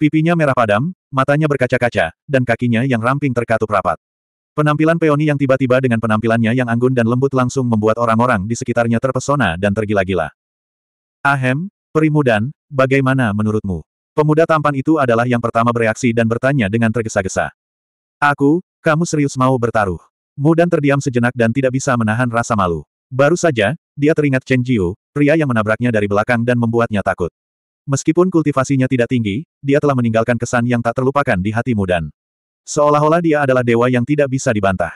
Pipinya merah padam, matanya berkaca-kaca, dan kakinya yang ramping terkatup rapat. Penampilan peoni yang tiba-tiba dengan penampilannya yang anggun dan lembut langsung membuat orang-orang di sekitarnya terpesona dan tergila-gila. Ahem, perimudan, bagaimana menurutmu? Pemuda tampan itu adalah yang pertama bereaksi dan bertanya dengan tergesa-gesa. Aku, kamu serius mau bertaruh? Mudan terdiam sejenak dan tidak bisa menahan rasa malu. Baru saja, dia teringat Chen Jiu, pria yang menabraknya dari belakang dan membuatnya takut. Meskipun kultivasinya tidak tinggi, dia telah meninggalkan kesan yang tak terlupakan di hati Mudan. Seolah-olah dia adalah dewa yang tidak bisa dibantah.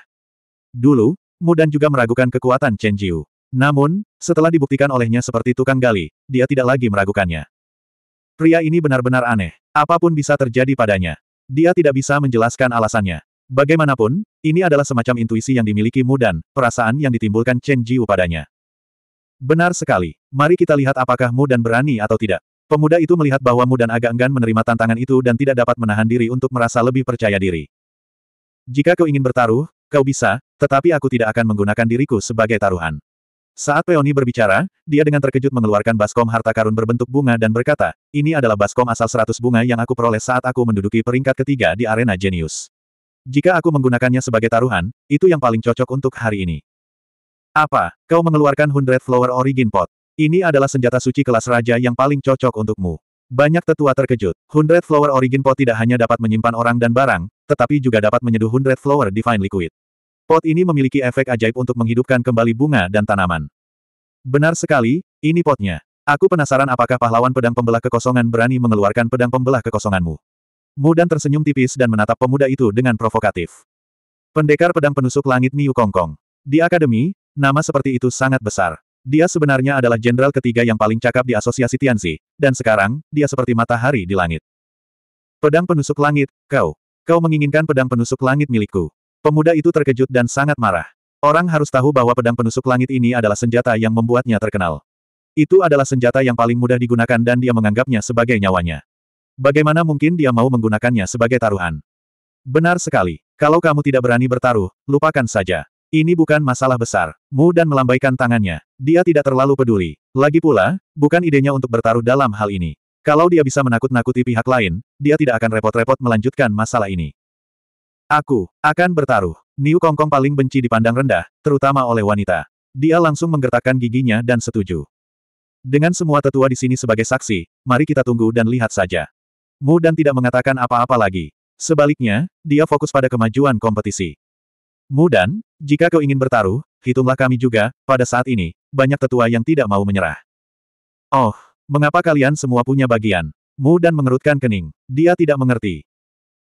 Dulu, Mudan juga meragukan kekuatan Chen Jiu. Namun, setelah dibuktikan olehnya seperti tukang gali, dia tidak lagi meragukannya. Pria ini benar-benar aneh. Apapun bisa terjadi padanya. Dia tidak bisa menjelaskan alasannya. Bagaimanapun, ini adalah semacam intuisi yang dimiliki Mudan, perasaan yang ditimbulkan Chen Jiu padanya. Benar sekali. Mari kita lihat apakah Mudan berani atau tidak. Pemuda itu melihat bahwa Mu dan agak enggan menerima tantangan itu dan tidak dapat menahan diri untuk merasa lebih percaya diri. Jika kau ingin bertaruh, kau bisa, tetapi aku tidak akan menggunakan diriku sebagai taruhan. Saat Peony berbicara, dia dengan terkejut mengeluarkan baskom harta karun berbentuk bunga dan berkata, ini adalah baskom asal seratus bunga yang aku peroleh saat aku menduduki peringkat ketiga di arena jenius. Jika aku menggunakannya sebagai taruhan, itu yang paling cocok untuk hari ini. Apa, kau mengeluarkan hundred flower origin pot? Ini adalah senjata suci kelas raja yang paling cocok untukmu. Banyak tetua terkejut. Hundred Flower Origin Pot tidak hanya dapat menyimpan orang dan barang, tetapi juga dapat menyeduh Hundred Flower Divine Liquid. Pot ini memiliki efek ajaib untuk menghidupkan kembali bunga dan tanaman. Benar sekali, ini potnya. Aku penasaran apakah pahlawan pedang pembelah kekosongan berani mengeluarkan pedang pembelah kekosonganmu. Mudan tersenyum tipis dan menatap pemuda itu dengan provokatif. Pendekar pedang penusuk langit Niu Kongkong. Di akademi, nama seperti itu sangat besar. Dia sebenarnya adalah jenderal ketiga yang paling cakap di asosiasi Tianzi, dan sekarang, dia seperti matahari di langit. Pedang penusuk langit, kau. Kau menginginkan pedang penusuk langit milikku. Pemuda itu terkejut dan sangat marah. Orang harus tahu bahwa pedang penusuk langit ini adalah senjata yang membuatnya terkenal. Itu adalah senjata yang paling mudah digunakan dan dia menganggapnya sebagai nyawanya. Bagaimana mungkin dia mau menggunakannya sebagai taruhan? Benar sekali. Kalau kamu tidak berani bertaruh, lupakan saja. Ini bukan masalah besar. Mu dan melambaikan tangannya. Dia tidak terlalu peduli. Lagi pula, bukan idenya untuk bertaruh dalam hal ini. Kalau dia bisa menakut-nakuti pihak lain, dia tidak akan repot-repot melanjutkan masalah ini. Aku akan bertaruh. Niu Kongkong paling benci dipandang rendah, terutama oleh wanita. Dia langsung menggertakkan giginya dan setuju. Dengan semua tetua di sini sebagai saksi, mari kita tunggu dan lihat saja. Mu dan tidak mengatakan apa-apa lagi. Sebaliknya, dia fokus pada kemajuan kompetisi. Mudan, jika kau ingin bertaruh, hitunglah kami juga, pada saat ini, banyak tetua yang tidak mau menyerah. Oh, mengapa kalian semua punya bagian? Mudan mengerutkan kening. Dia tidak mengerti.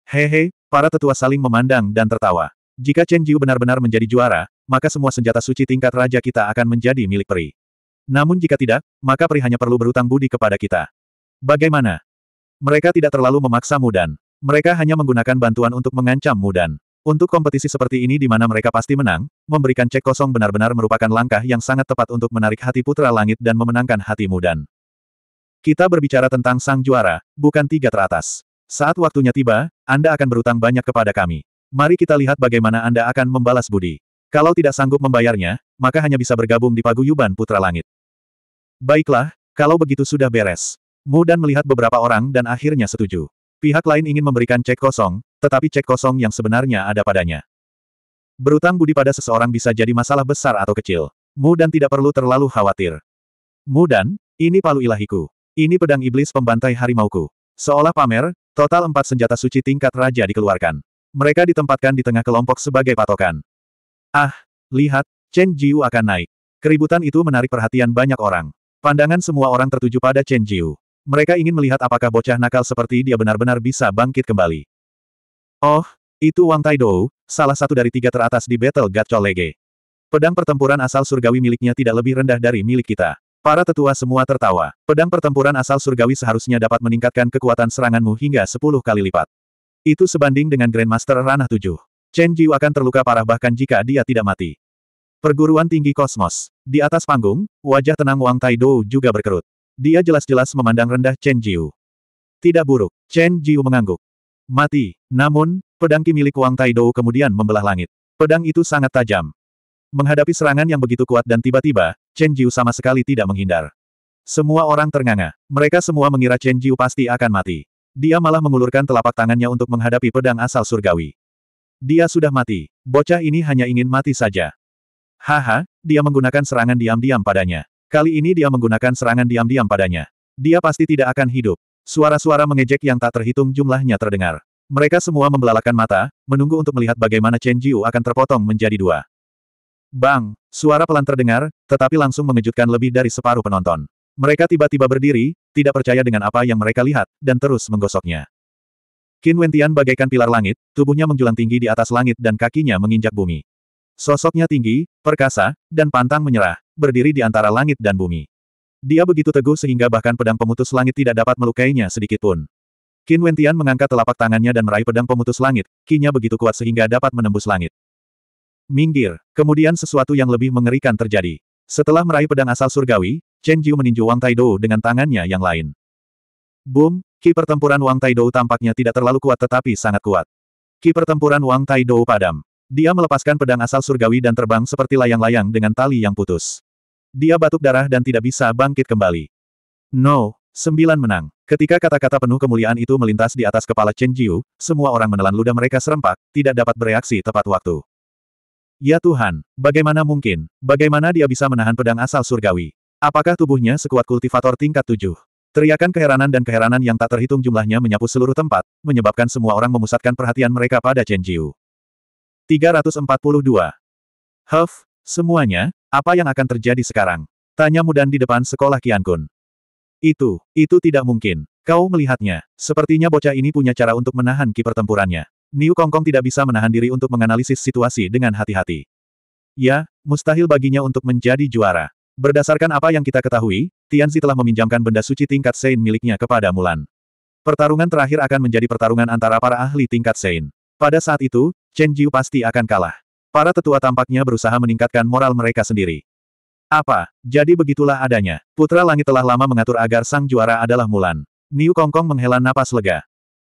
Hehe, para tetua saling memandang dan tertawa. Jika Chen Jiu benar-benar menjadi juara, maka semua senjata suci tingkat raja kita akan menjadi milik peri. Namun jika tidak, maka peri hanya perlu berutang budi kepada kita. Bagaimana? Mereka tidak terlalu memaksa Mudan. Mereka hanya menggunakan bantuan untuk mengancam Mudan. Untuk kompetisi seperti ini di mana mereka pasti menang, memberikan cek kosong benar-benar merupakan langkah yang sangat tepat untuk menarik hati putra langit dan memenangkan hati Mudan. Kita berbicara tentang sang juara, bukan tiga teratas. Saat waktunya tiba, Anda akan berutang banyak kepada kami. Mari kita lihat bagaimana Anda akan membalas budi. Kalau tidak sanggup membayarnya, maka hanya bisa bergabung di paguyuban putra langit. Baiklah, kalau begitu sudah beres. Mudan melihat beberapa orang dan akhirnya setuju. Pihak lain ingin memberikan cek kosong, tetapi cek kosong yang sebenarnya ada padanya. Berutang budi pada seseorang bisa jadi masalah besar atau kecil. Mudan tidak perlu terlalu khawatir. Mudan, ini palu ilahiku. Ini pedang iblis pembantai harimauku. Seolah pamer, total empat senjata suci tingkat raja dikeluarkan. Mereka ditempatkan di tengah kelompok sebagai patokan. Ah, lihat, Chen Jiu akan naik. Keributan itu menarik perhatian banyak orang. Pandangan semua orang tertuju pada Chen Jiu. Mereka ingin melihat apakah bocah nakal seperti dia benar-benar bisa bangkit kembali. Oh, itu Wang Taidou, salah satu dari tiga teratas di Battle Gacol Lege. Pedang pertempuran asal surgawi miliknya tidak lebih rendah dari milik kita. Para tetua semua tertawa. Pedang pertempuran asal surgawi seharusnya dapat meningkatkan kekuatan seranganmu hingga 10 kali lipat. Itu sebanding dengan Grandmaster Ranah 7. Chen Jiu akan terluka parah bahkan jika dia tidak mati. Perguruan Tinggi Kosmos. Di atas panggung, wajah tenang Wang Taidou juga berkerut. Dia jelas-jelas memandang rendah Chen Jiu. Tidak buruk. Chen Jiu mengangguk. Mati. Namun, pedang ki milik Wang Taidou kemudian membelah langit. Pedang itu sangat tajam. Menghadapi serangan yang begitu kuat dan tiba-tiba, Chen Jiu sama sekali tidak menghindar. Semua orang ternganga. Mereka semua mengira Chen Jiu pasti akan mati. Dia malah mengulurkan telapak tangannya untuk menghadapi pedang asal surgawi. Dia sudah mati. Bocah ini hanya ingin mati saja. Haha, dia menggunakan serangan diam-diam padanya. Kali ini dia menggunakan serangan diam-diam padanya. Dia pasti tidak akan hidup. Suara-suara mengejek yang tak terhitung jumlahnya terdengar. Mereka semua membelalakan mata, menunggu untuk melihat bagaimana Chen Jiu akan terpotong menjadi dua. Bang! Suara pelan terdengar, tetapi langsung mengejutkan lebih dari separuh penonton. Mereka tiba-tiba berdiri, tidak percaya dengan apa yang mereka lihat, dan terus menggosoknya. Qin Wentian bagaikan pilar langit, tubuhnya menjulang tinggi di atas langit dan kakinya menginjak bumi. Sosoknya tinggi, perkasa, dan pantang menyerah, berdiri di antara langit dan bumi. Dia begitu teguh sehingga bahkan pedang pemutus langit tidak dapat melukainya sedikitpun. Qin Wentian mengangkat telapak tangannya dan meraih pedang pemutus langit, kinya begitu kuat sehingga dapat menembus langit. Minggir, kemudian sesuatu yang lebih mengerikan terjadi. Setelah meraih pedang asal surgawi, Chen Jiu meninju Wang Taidou dengan tangannya yang lain. Boom, ki pertempuran Wang Taidou tampaknya tidak terlalu kuat tetapi sangat kuat. Ki pertempuran Wang Taidou padam. Dia melepaskan pedang asal surgawi dan terbang seperti layang-layang dengan tali yang putus. Dia batuk darah dan tidak bisa bangkit kembali. No, sembilan menang. Ketika kata-kata penuh kemuliaan itu melintas di atas kepala Chen Jiu, semua orang menelan ludah mereka serempak, tidak dapat bereaksi tepat waktu. Ya Tuhan, bagaimana mungkin, bagaimana dia bisa menahan pedang asal surgawi? Apakah tubuhnya sekuat kultivator tingkat tujuh? Teriakan keheranan dan keheranan yang tak terhitung jumlahnya menyapu seluruh tempat, menyebabkan semua orang memusatkan perhatian mereka pada Chen Jiu. 342. Huff, Semuanya, apa yang akan terjadi sekarang? Tanya Mudan di depan sekolah Kiankun. Itu, itu tidak mungkin. Kau melihatnya. Sepertinya bocah ini punya cara untuk menahan kiper pertempurannya. Niu Kongkong tidak bisa menahan diri untuk menganalisis situasi dengan hati-hati. Ya, mustahil baginya untuk menjadi juara. Berdasarkan apa yang kita ketahui, Tianzi telah meminjamkan benda suci tingkat Sein miliknya kepada Mulan. Pertarungan terakhir akan menjadi pertarungan antara para ahli tingkat Sein. Pada saat itu, Chen Jiu pasti akan kalah. Para tetua tampaknya berusaha meningkatkan moral mereka sendiri. Apa, jadi begitulah adanya. Putra Langit telah lama mengatur agar sang juara adalah Mulan. Niu Kongkong menghela napas lega.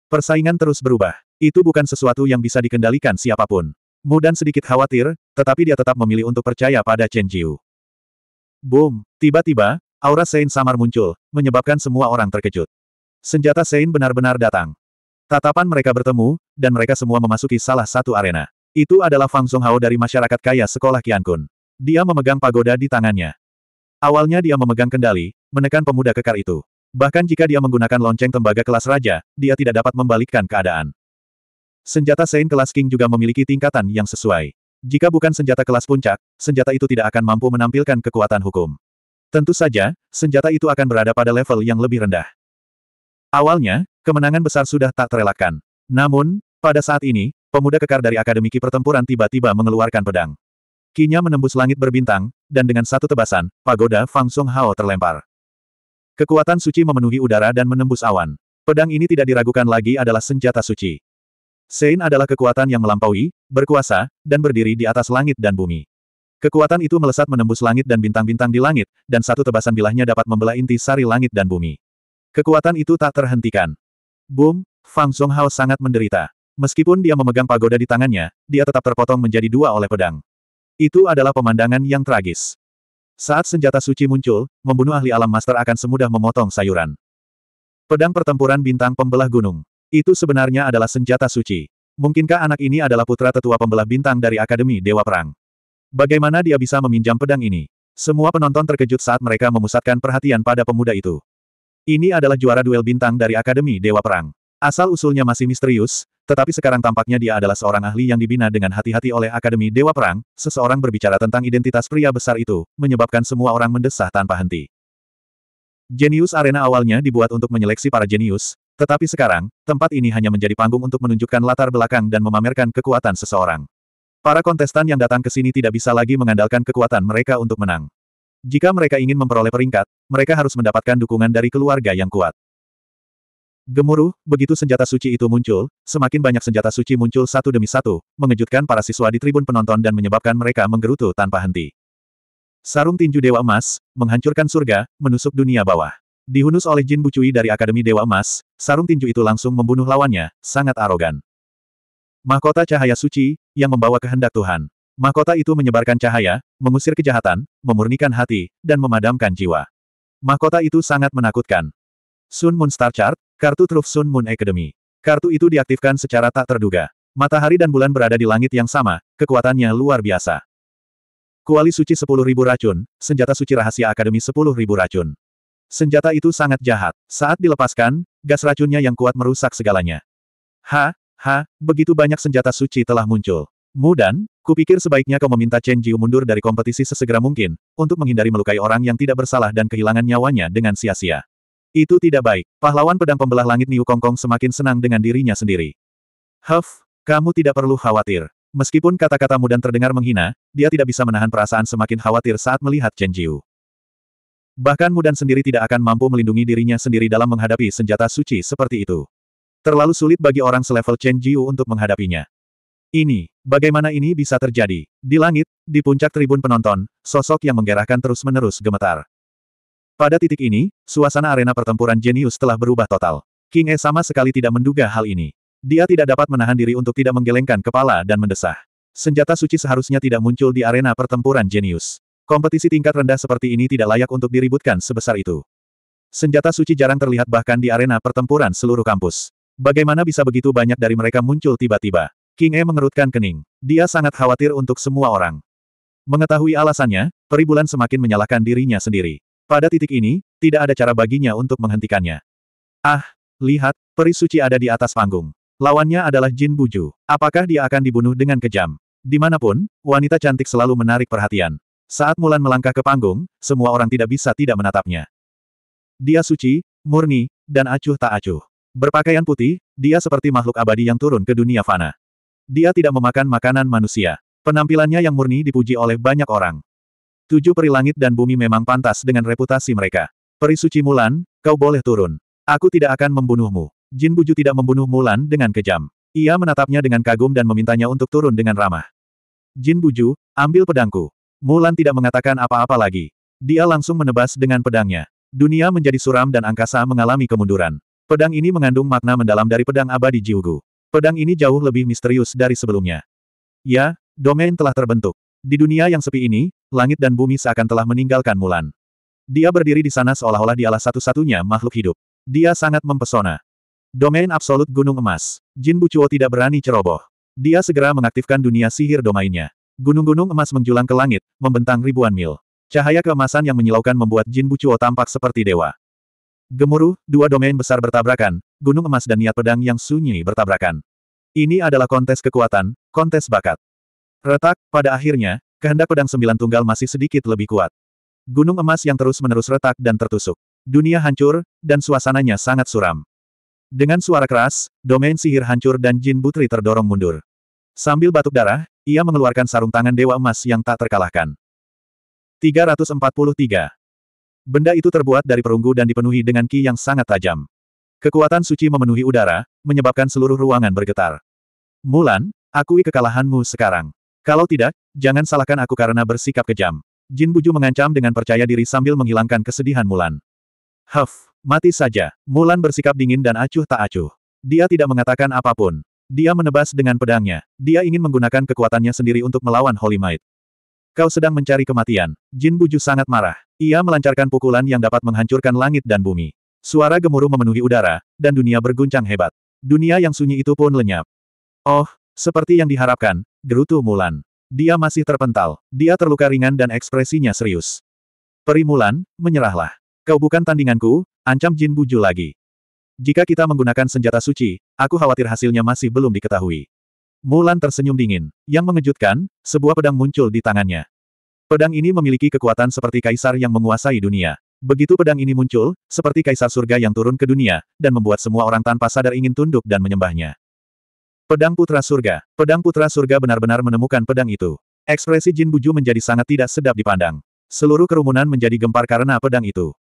Persaingan terus berubah. Itu bukan sesuatu yang bisa dikendalikan siapapun. Mu dan sedikit khawatir, tetapi dia tetap memilih untuk percaya pada Chen Jiu. Boom, tiba-tiba, aura Sein samar muncul, menyebabkan semua orang terkejut. Senjata Sein benar-benar datang. Tatapan mereka bertemu, dan mereka semua memasuki salah satu arena. Itu adalah Fang Hao dari masyarakat kaya sekolah Kun. Dia memegang pagoda di tangannya. Awalnya dia memegang kendali, menekan pemuda kekar itu. Bahkan jika dia menggunakan lonceng tembaga kelas raja, dia tidak dapat membalikkan keadaan. Senjata Sein kelas King juga memiliki tingkatan yang sesuai. Jika bukan senjata kelas puncak, senjata itu tidak akan mampu menampilkan kekuatan hukum. Tentu saja, senjata itu akan berada pada level yang lebih rendah. Awalnya, kemenangan besar sudah tak terelakkan. Namun, pada saat ini, pemuda kekar dari Akademiki Pertempuran tiba-tiba mengeluarkan pedang. Kinya menembus langit berbintang, dan dengan satu tebasan, pagoda Fang Song Hao terlempar. Kekuatan suci memenuhi udara dan menembus awan. Pedang ini tidak diragukan lagi adalah senjata suci. Sein adalah kekuatan yang melampaui, berkuasa, dan berdiri di atas langit dan bumi. Kekuatan itu melesat menembus langit dan bintang-bintang di langit, dan satu tebasan bilahnya dapat membelah inti sari langit dan bumi. Kekuatan itu tak terhentikan. Boom, Fang Hao sangat menderita. Meskipun dia memegang pagoda di tangannya, dia tetap terpotong menjadi dua oleh pedang. Itu adalah pemandangan yang tragis. Saat senjata suci muncul, membunuh ahli alam master akan semudah memotong sayuran. Pedang pertempuran bintang pembelah gunung. Itu sebenarnya adalah senjata suci. Mungkinkah anak ini adalah putra tetua pembelah bintang dari Akademi Dewa Perang? Bagaimana dia bisa meminjam pedang ini? Semua penonton terkejut saat mereka memusatkan perhatian pada pemuda itu. Ini adalah juara duel bintang dari Akademi Dewa Perang. Asal-usulnya masih misterius, tetapi sekarang tampaknya dia adalah seorang ahli yang dibina dengan hati-hati oleh Akademi Dewa Perang, seseorang berbicara tentang identitas pria besar itu, menyebabkan semua orang mendesah tanpa henti. Genius Arena awalnya dibuat untuk menyeleksi para jenius, tetapi sekarang, tempat ini hanya menjadi panggung untuk menunjukkan latar belakang dan memamerkan kekuatan seseorang. Para kontestan yang datang ke sini tidak bisa lagi mengandalkan kekuatan mereka untuk menang. Jika mereka ingin memperoleh peringkat, mereka harus mendapatkan dukungan dari keluarga yang kuat. Gemuruh, begitu senjata suci itu muncul, semakin banyak senjata suci muncul satu demi satu, mengejutkan para siswa di tribun penonton dan menyebabkan mereka menggerutu tanpa henti. Sarung tinju Dewa Emas, menghancurkan surga, menusuk dunia bawah. Dihunus oleh Jin Bucui dari Akademi Dewa Emas, sarung tinju itu langsung membunuh lawannya, sangat arogan. Mahkota cahaya suci, yang membawa kehendak Tuhan. Mahkota itu menyebarkan cahaya, mengusir kejahatan, memurnikan hati, dan memadamkan jiwa. Mahkota itu sangat menakutkan. Sun Moon Star Chart, Kartu Truth Sun Moon Academy. Kartu itu diaktifkan secara tak terduga. Matahari dan bulan berada di langit yang sama, kekuatannya luar biasa. Kuali suci 10.000 racun, senjata suci rahasia akademi 10.000 racun. Senjata itu sangat jahat. Saat dilepaskan, gas racunnya yang kuat merusak segalanya. Ha, ha, begitu banyak senjata suci telah muncul. Mudan, kupikir sebaiknya kau meminta Chen Jiu mundur dari kompetisi sesegera mungkin, untuk menghindari melukai orang yang tidak bersalah dan kehilangan nyawanya dengan sia-sia. Itu tidak baik. Pahlawan pedang pembelah langit Niu Kongkong semakin senang dengan dirinya sendiri. Huff, kamu tidak perlu khawatir. Meskipun kata-katamu dan terdengar menghina, dia tidak bisa menahan perasaan semakin khawatir saat melihat Chen Jiu. Bahkan Mudan sendiri tidak akan mampu melindungi dirinya sendiri dalam menghadapi senjata suci seperti itu. Terlalu sulit bagi orang selevel Chen Jiu untuk menghadapinya. Ini, bagaimana ini bisa terjadi? Di langit, di puncak tribun penonton, sosok yang menggerahkan terus-menerus gemetar. Pada titik ini, suasana arena pertempuran jenius telah berubah total. King E sama sekali tidak menduga hal ini. Dia tidak dapat menahan diri untuk tidak menggelengkan kepala dan mendesah. Senjata suci seharusnya tidak muncul di arena pertempuran jenius. Kompetisi tingkat rendah seperti ini tidak layak untuk diributkan sebesar itu. Senjata suci jarang terlihat bahkan di arena pertempuran seluruh kampus. Bagaimana bisa begitu banyak dari mereka muncul tiba-tiba? King E mengerutkan kening. Dia sangat khawatir untuk semua orang. Mengetahui alasannya, Peribulan semakin menyalahkan dirinya sendiri. Pada titik ini, tidak ada cara baginya untuk menghentikannya. Ah, lihat, peri suci ada di atas panggung. Lawannya adalah Jin Buju. Apakah dia akan dibunuh dengan kejam? Dimanapun, wanita cantik selalu menarik perhatian. Saat Mulan melangkah ke panggung, semua orang tidak bisa tidak menatapnya. Dia suci, murni, dan acuh tak acuh. Berpakaian putih, dia seperti makhluk abadi yang turun ke dunia fana. Dia tidak memakan makanan manusia. Penampilannya yang murni dipuji oleh banyak orang. Tujuh peri langit dan bumi memang pantas dengan reputasi mereka. Peri suci Mulan, kau boleh turun. Aku tidak akan membunuhmu. Jin Buju tidak membunuh Mulan dengan kejam. Ia menatapnya dengan kagum dan memintanya untuk turun dengan ramah. Jin Buju, ambil pedangku. Mulan tidak mengatakan apa-apa lagi. Dia langsung menebas dengan pedangnya. Dunia menjadi suram dan angkasa mengalami kemunduran. Pedang ini mengandung makna mendalam dari pedang abadi Jiugu. Pedang ini jauh lebih misterius dari sebelumnya. Ya, domain telah terbentuk. Di dunia yang sepi ini, langit dan bumi seakan telah meninggalkan Mulan. Dia berdiri di sana seolah-olah dialah satu-satunya makhluk hidup. Dia sangat mempesona. Domain absolut Gunung Emas. Jin Bucuo tidak berani ceroboh. Dia segera mengaktifkan dunia sihir domainnya. Gunung-gunung emas menjulang ke langit, membentang ribuan mil. Cahaya keemasan yang menyilaukan membuat Jin Bucuo tampak seperti dewa. Gemuruh, dua domain besar bertabrakan, gunung emas dan niat pedang yang sunyi bertabrakan. Ini adalah kontes kekuatan, kontes bakat. Retak, pada akhirnya, Kehendak pedang sembilan tunggal masih sedikit lebih kuat. Gunung emas yang terus-menerus retak dan tertusuk. Dunia hancur, dan suasananya sangat suram. Dengan suara keras, domain sihir hancur dan Jin Butri terdorong mundur. Sambil batuk darah, ia mengeluarkan sarung tangan Dewa Emas yang tak terkalahkan. 343. Benda itu terbuat dari perunggu dan dipenuhi dengan ki yang sangat tajam. Kekuatan suci memenuhi udara, menyebabkan seluruh ruangan bergetar. Mulan, akui kekalahanmu sekarang. Kalau tidak, jangan salahkan aku karena bersikap kejam. Jin Buju mengancam dengan percaya diri sambil menghilangkan kesedihan Mulan. Huff, mati saja. Mulan bersikap dingin dan acuh tak acuh. Dia tidak mengatakan apapun. Dia menebas dengan pedangnya. Dia ingin menggunakan kekuatannya sendiri untuk melawan Holy Might. Kau sedang mencari kematian. Jin Buju sangat marah. Ia melancarkan pukulan yang dapat menghancurkan langit dan bumi. Suara gemuruh memenuhi udara, dan dunia berguncang hebat. Dunia yang sunyi itu pun lenyap. Oh, seperti yang diharapkan, gerutu Mulan. Dia masih terpental, dia terluka ringan dan ekspresinya serius. Peri Mulan, menyerahlah. Kau bukan tandinganku, ancam Jin Buju lagi. Jika kita menggunakan senjata suci, aku khawatir hasilnya masih belum diketahui. Mulan tersenyum dingin. Yang mengejutkan, sebuah pedang muncul di tangannya. Pedang ini memiliki kekuatan seperti kaisar yang menguasai dunia. Begitu pedang ini muncul, seperti kaisar surga yang turun ke dunia, dan membuat semua orang tanpa sadar ingin tunduk dan menyembahnya. Pedang Putra Surga. Pedang Putra Surga benar-benar menemukan pedang itu. Ekspresi Jin Buju menjadi sangat tidak sedap dipandang. Seluruh kerumunan menjadi gempar karena pedang itu.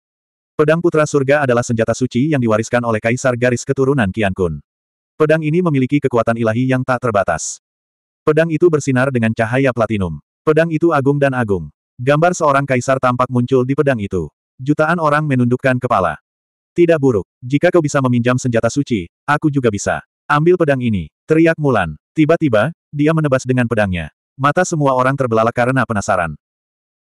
Pedang Putra Surga adalah senjata suci yang diwariskan oleh Kaisar Garis Keturunan Qian Kun. Pedang ini memiliki kekuatan ilahi yang tak terbatas. Pedang itu bersinar dengan cahaya platinum. Pedang itu agung dan agung. Gambar seorang kaisar tampak muncul di pedang itu. Jutaan orang menundukkan kepala. Tidak buruk. Jika kau bisa meminjam senjata suci, aku juga bisa. Ambil pedang ini, teriak Mulan. Tiba-tiba, dia menebas dengan pedangnya. Mata semua orang terbelalak karena penasaran.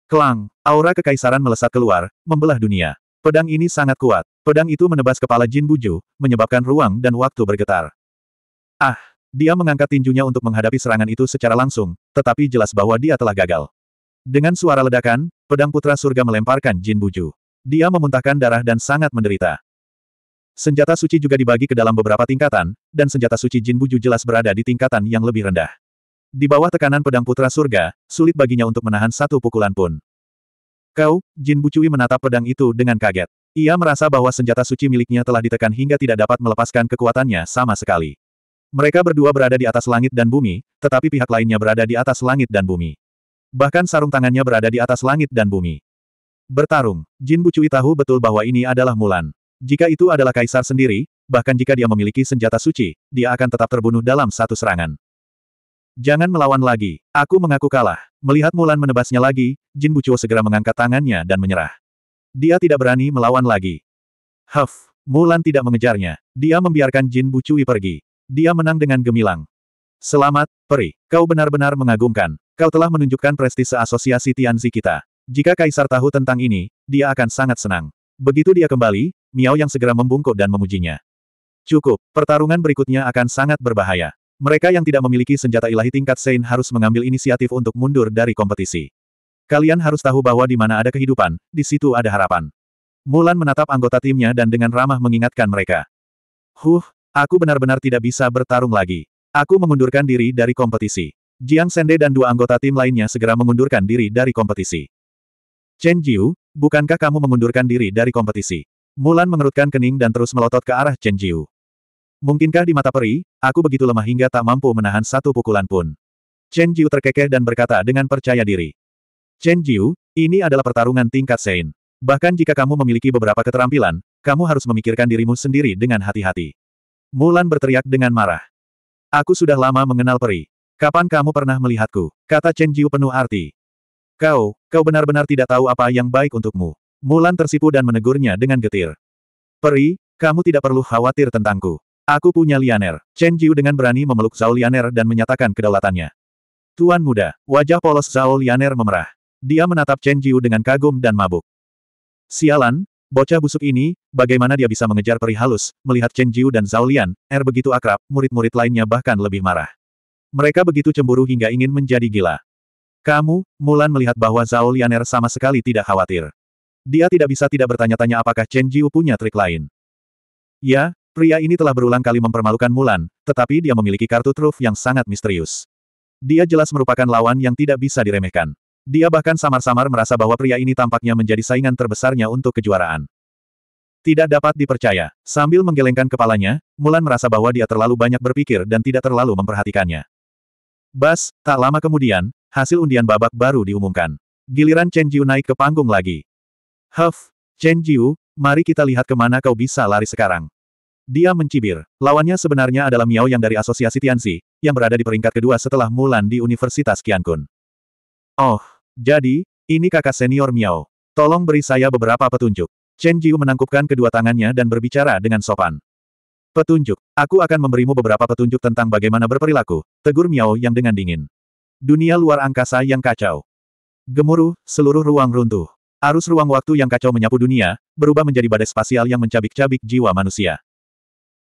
Kelang, aura kekaisaran melesat keluar, membelah dunia. Pedang ini sangat kuat. Pedang itu menebas kepala Jin Buju, menyebabkan ruang dan waktu bergetar. Ah, dia mengangkat tinjunya untuk menghadapi serangan itu secara langsung, tetapi jelas bahwa dia telah gagal. Dengan suara ledakan, pedang putra surga melemparkan Jin Buju. Dia memuntahkan darah dan sangat menderita. Senjata suci juga dibagi ke dalam beberapa tingkatan, dan senjata suci Jin Buju jelas berada di tingkatan yang lebih rendah. Di bawah tekanan pedang putra surga, sulit baginya untuk menahan satu pukulan pun. Kau, Jin Bucui menatap pedang itu dengan kaget. Ia merasa bahwa senjata suci miliknya telah ditekan hingga tidak dapat melepaskan kekuatannya sama sekali. Mereka berdua berada di atas langit dan bumi, tetapi pihak lainnya berada di atas langit dan bumi. Bahkan sarung tangannya berada di atas langit dan bumi. Bertarung, Jin Bucui tahu betul bahwa ini adalah Mulan. Jika itu adalah kaisar sendiri, bahkan jika dia memiliki senjata suci, dia akan tetap terbunuh dalam satu serangan. Jangan melawan lagi, aku mengaku kalah. Melihat Mulan menebasnya lagi, Jin Bucuo segera mengangkat tangannya dan menyerah. Dia tidak berani melawan lagi. Huff, Mulan tidak mengejarnya. Dia membiarkan Jin Bucui pergi. Dia menang dengan gemilang. Selamat, peri. Kau benar-benar mengagumkan. Kau telah menunjukkan prestise asosiasi Tianzi kita. Jika Kaisar tahu tentang ini, dia akan sangat senang. Begitu dia kembali, Miao yang segera membungkuk dan memujinya. Cukup, pertarungan berikutnya akan sangat berbahaya. Mereka yang tidak memiliki senjata ilahi tingkat Sein harus mengambil inisiatif untuk mundur dari kompetisi. Kalian harus tahu bahwa di mana ada kehidupan, di situ ada harapan. Mulan menatap anggota timnya dan dengan ramah mengingatkan mereka. Huh, aku benar-benar tidak bisa bertarung lagi. Aku mengundurkan diri dari kompetisi. Jiang Sende dan dua anggota tim lainnya segera mengundurkan diri dari kompetisi. Chen Jiu, bukankah kamu mengundurkan diri dari kompetisi? Mulan mengerutkan kening dan terus melotot ke arah Chen Jiu. Mungkinkah di mata peri, aku begitu lemah hingga tak mampu menahan satu pukulan pun. Chen Jiu terkekeh dan berkata dengan percaya diri. Chen Jiu, ini adalah pertarungan tingkat Sein. Bahkan jika kamu memiliki beberapa keterampilan, kamu harus memikirkan dirimu sendiri dengan hati-hati. Mulan berteriak dengan marah. Aku sudah lama mengenal peri. Kapan kamu pernah melihatku? Kata Chen Jiu penuh arti. Kau, kau benar-benar tidak tahu apa yang baik untukmu. Mulan tersipu dan menegurnya dengan getir. Peri, kamu tidak perlu khawatir tentangku. Aku punya Lianer. Chen Jiu dengan berani memeluk Zhao Lianer dan menyatakan kedaulatannya. Tuan muda, wajah polos Zhao Lianer memerah. Dia menatap Chen Jiu dengan kagum dan mabuk. Sialan, bocah busuk ini, bagaimana dia bisa mengejar peri halus, melihat Chen Jiu dan Zhao Lian, er begitu akrab, murid-murid lainnya bahkan lebih marah. Mereka begitu cemburu hingga ingin menjadi gila. Kamu, Mulan melihat bahwa Zhao Lianer sama sekali tidak khawatir. Dia tidak bisa tidak bertanya-tanya apakah Chen Jiu punya trik lain. Ya, pria ini telah berulang kali mempermalukan Mulan, tetapi dia memiliki kartu truf yang sangat misterius. Dia jelas merupakan lawan yang tidak bisa diremehkan. Dia bahkan samar-samar merasa bahwa pria ini tampaknya menjadi saingan terbesarnya untuk kejuaraan. Tidak dapat dipercaya. Sambil menggelengkan kepalanya, Mulan merasa bahwa dia terlalu banyak berpikir dan tidak terlalu memperhatikannya. Bas, tak lama kemudian, hasil undian babak baru diumumkan. Giliran Chen Jiu naik ke panggung lagi. Huff, Chen Jiu, mari kita lihat kemana kau bisa lari sekarang. Dia mencibir. Lawannya sebenarnya adalah Miao yang dari Asosiasi Tianzi, yang berada di peringkat kedua setelah Mulan di Universitas Qiankun. Oh, jadi, ini kakak senior Miao. Tolong beri saya beberapa petunjuk. Chen Jiu menangkupkan kedua tangannya dan berbicara dengan sopan. Petunjuk, aku akan memberimu beberapa petunjuk tentang bagaimana berperilaku, tegur Miao yang dengan dingin. Dunia luar angkasa yang kacau. Gemuruh, seluruh ruang runtuh. Arus ruang waktu yang kacau menyapu dunia, berubah menjadi badai spasial yang mencabik-cabik jiwa manusia.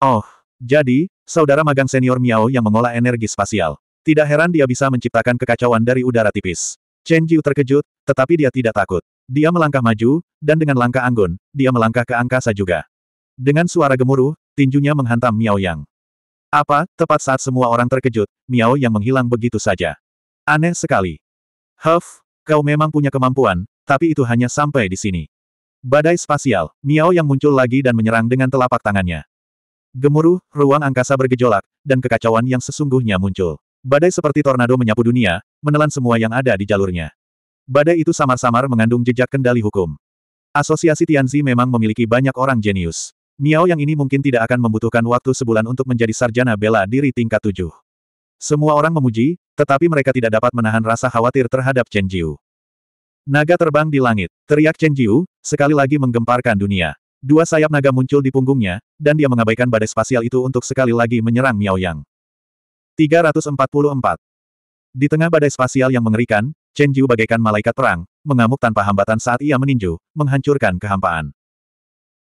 Oh, jadi, saudara magang senior Miao yang mengolah energi spasial. Tidak heran dia bisa menciptakan kekacauan dari udara tipis. Chen Jiu terkejut, tetapi dia tidak takut. Dia melangkah maju, dan dengan langkah anggun, dia melangkah ke angkasa juga. Dengan suara gemuruh, tinjunya menghantam Miao Yang. Apa, tepat saat semua orang terkejut, Miao Yang menghilang begitu saja. Aneh sekali. Huff, kau memang punya kemampuan, tapi itu hanya sampai di sini. Badai spasial, Miao yang muncul lagi dan menyerang dengan telapak tangannya. Gemuruh, ruang angkasa bergejolak, dan kekacauan yang sesungguhnya muncul. Badai seperti tornado menyapu dunia, menelan semua yang ada di jalurnya. Badai itu samar-samar mengandung jejak kendali hukum. Asosiasi Tianzi memang memiliki banyak orang jenius. Miao yang ini mungkin tidak akan membutuhkan waktu sebulan untuk menjadi sarjana bela diri tingkat tujuh. Semua orang memuji, tetapi mereka tidak dapat menahan rasa khawatir terhadap Chen Jiu. Naga terbang di langit. Teriak Chen Jiu, sekali lagi menggemparkan dunia. Dua sayap naga muncul di punggungnya, dan dia mengabaikan badai spasial itu untuk sekali lagi menyerang Miao Yang. 344. Di tengah badai spasial yang mengerikan, Chen Jiu bagaikan malaikat perang, mengamuk tanpa hambatan saat ia meninju, menghancurkan kehampaan.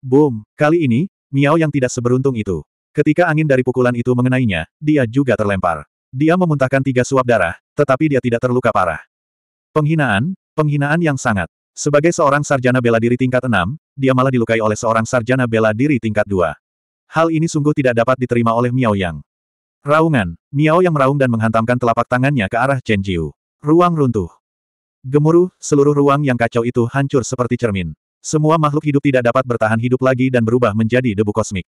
Boom! Kali ini, Miao yang tidak seberuntung itu. Ketika angin dari pukulan itu mengenainya, dia juga terlempar. Dia memuntahkan tiga suap darah, tetapi dia tidak terluka parah. Penghinaan, Penghinaan yang sangat. Sebagai seorang sarjana bela diri tingkat 6, dia malah dilukai oleh seorang sarjana bela diri tingkat 2. Hal ini sungguh tidak dapat diterima oleh Miao Yang. Raungan, Miao Yang meraung dan menghantamkan telapak tangannya ke arah Chen Jiu. Ruang runtuh. Gemuruh, seluruh ruang yang kacau itu hancur seperti cermin. Semua makhluk hidup tidak dapat bertahan hidup lagi dan berubah menjadi debu kosmik.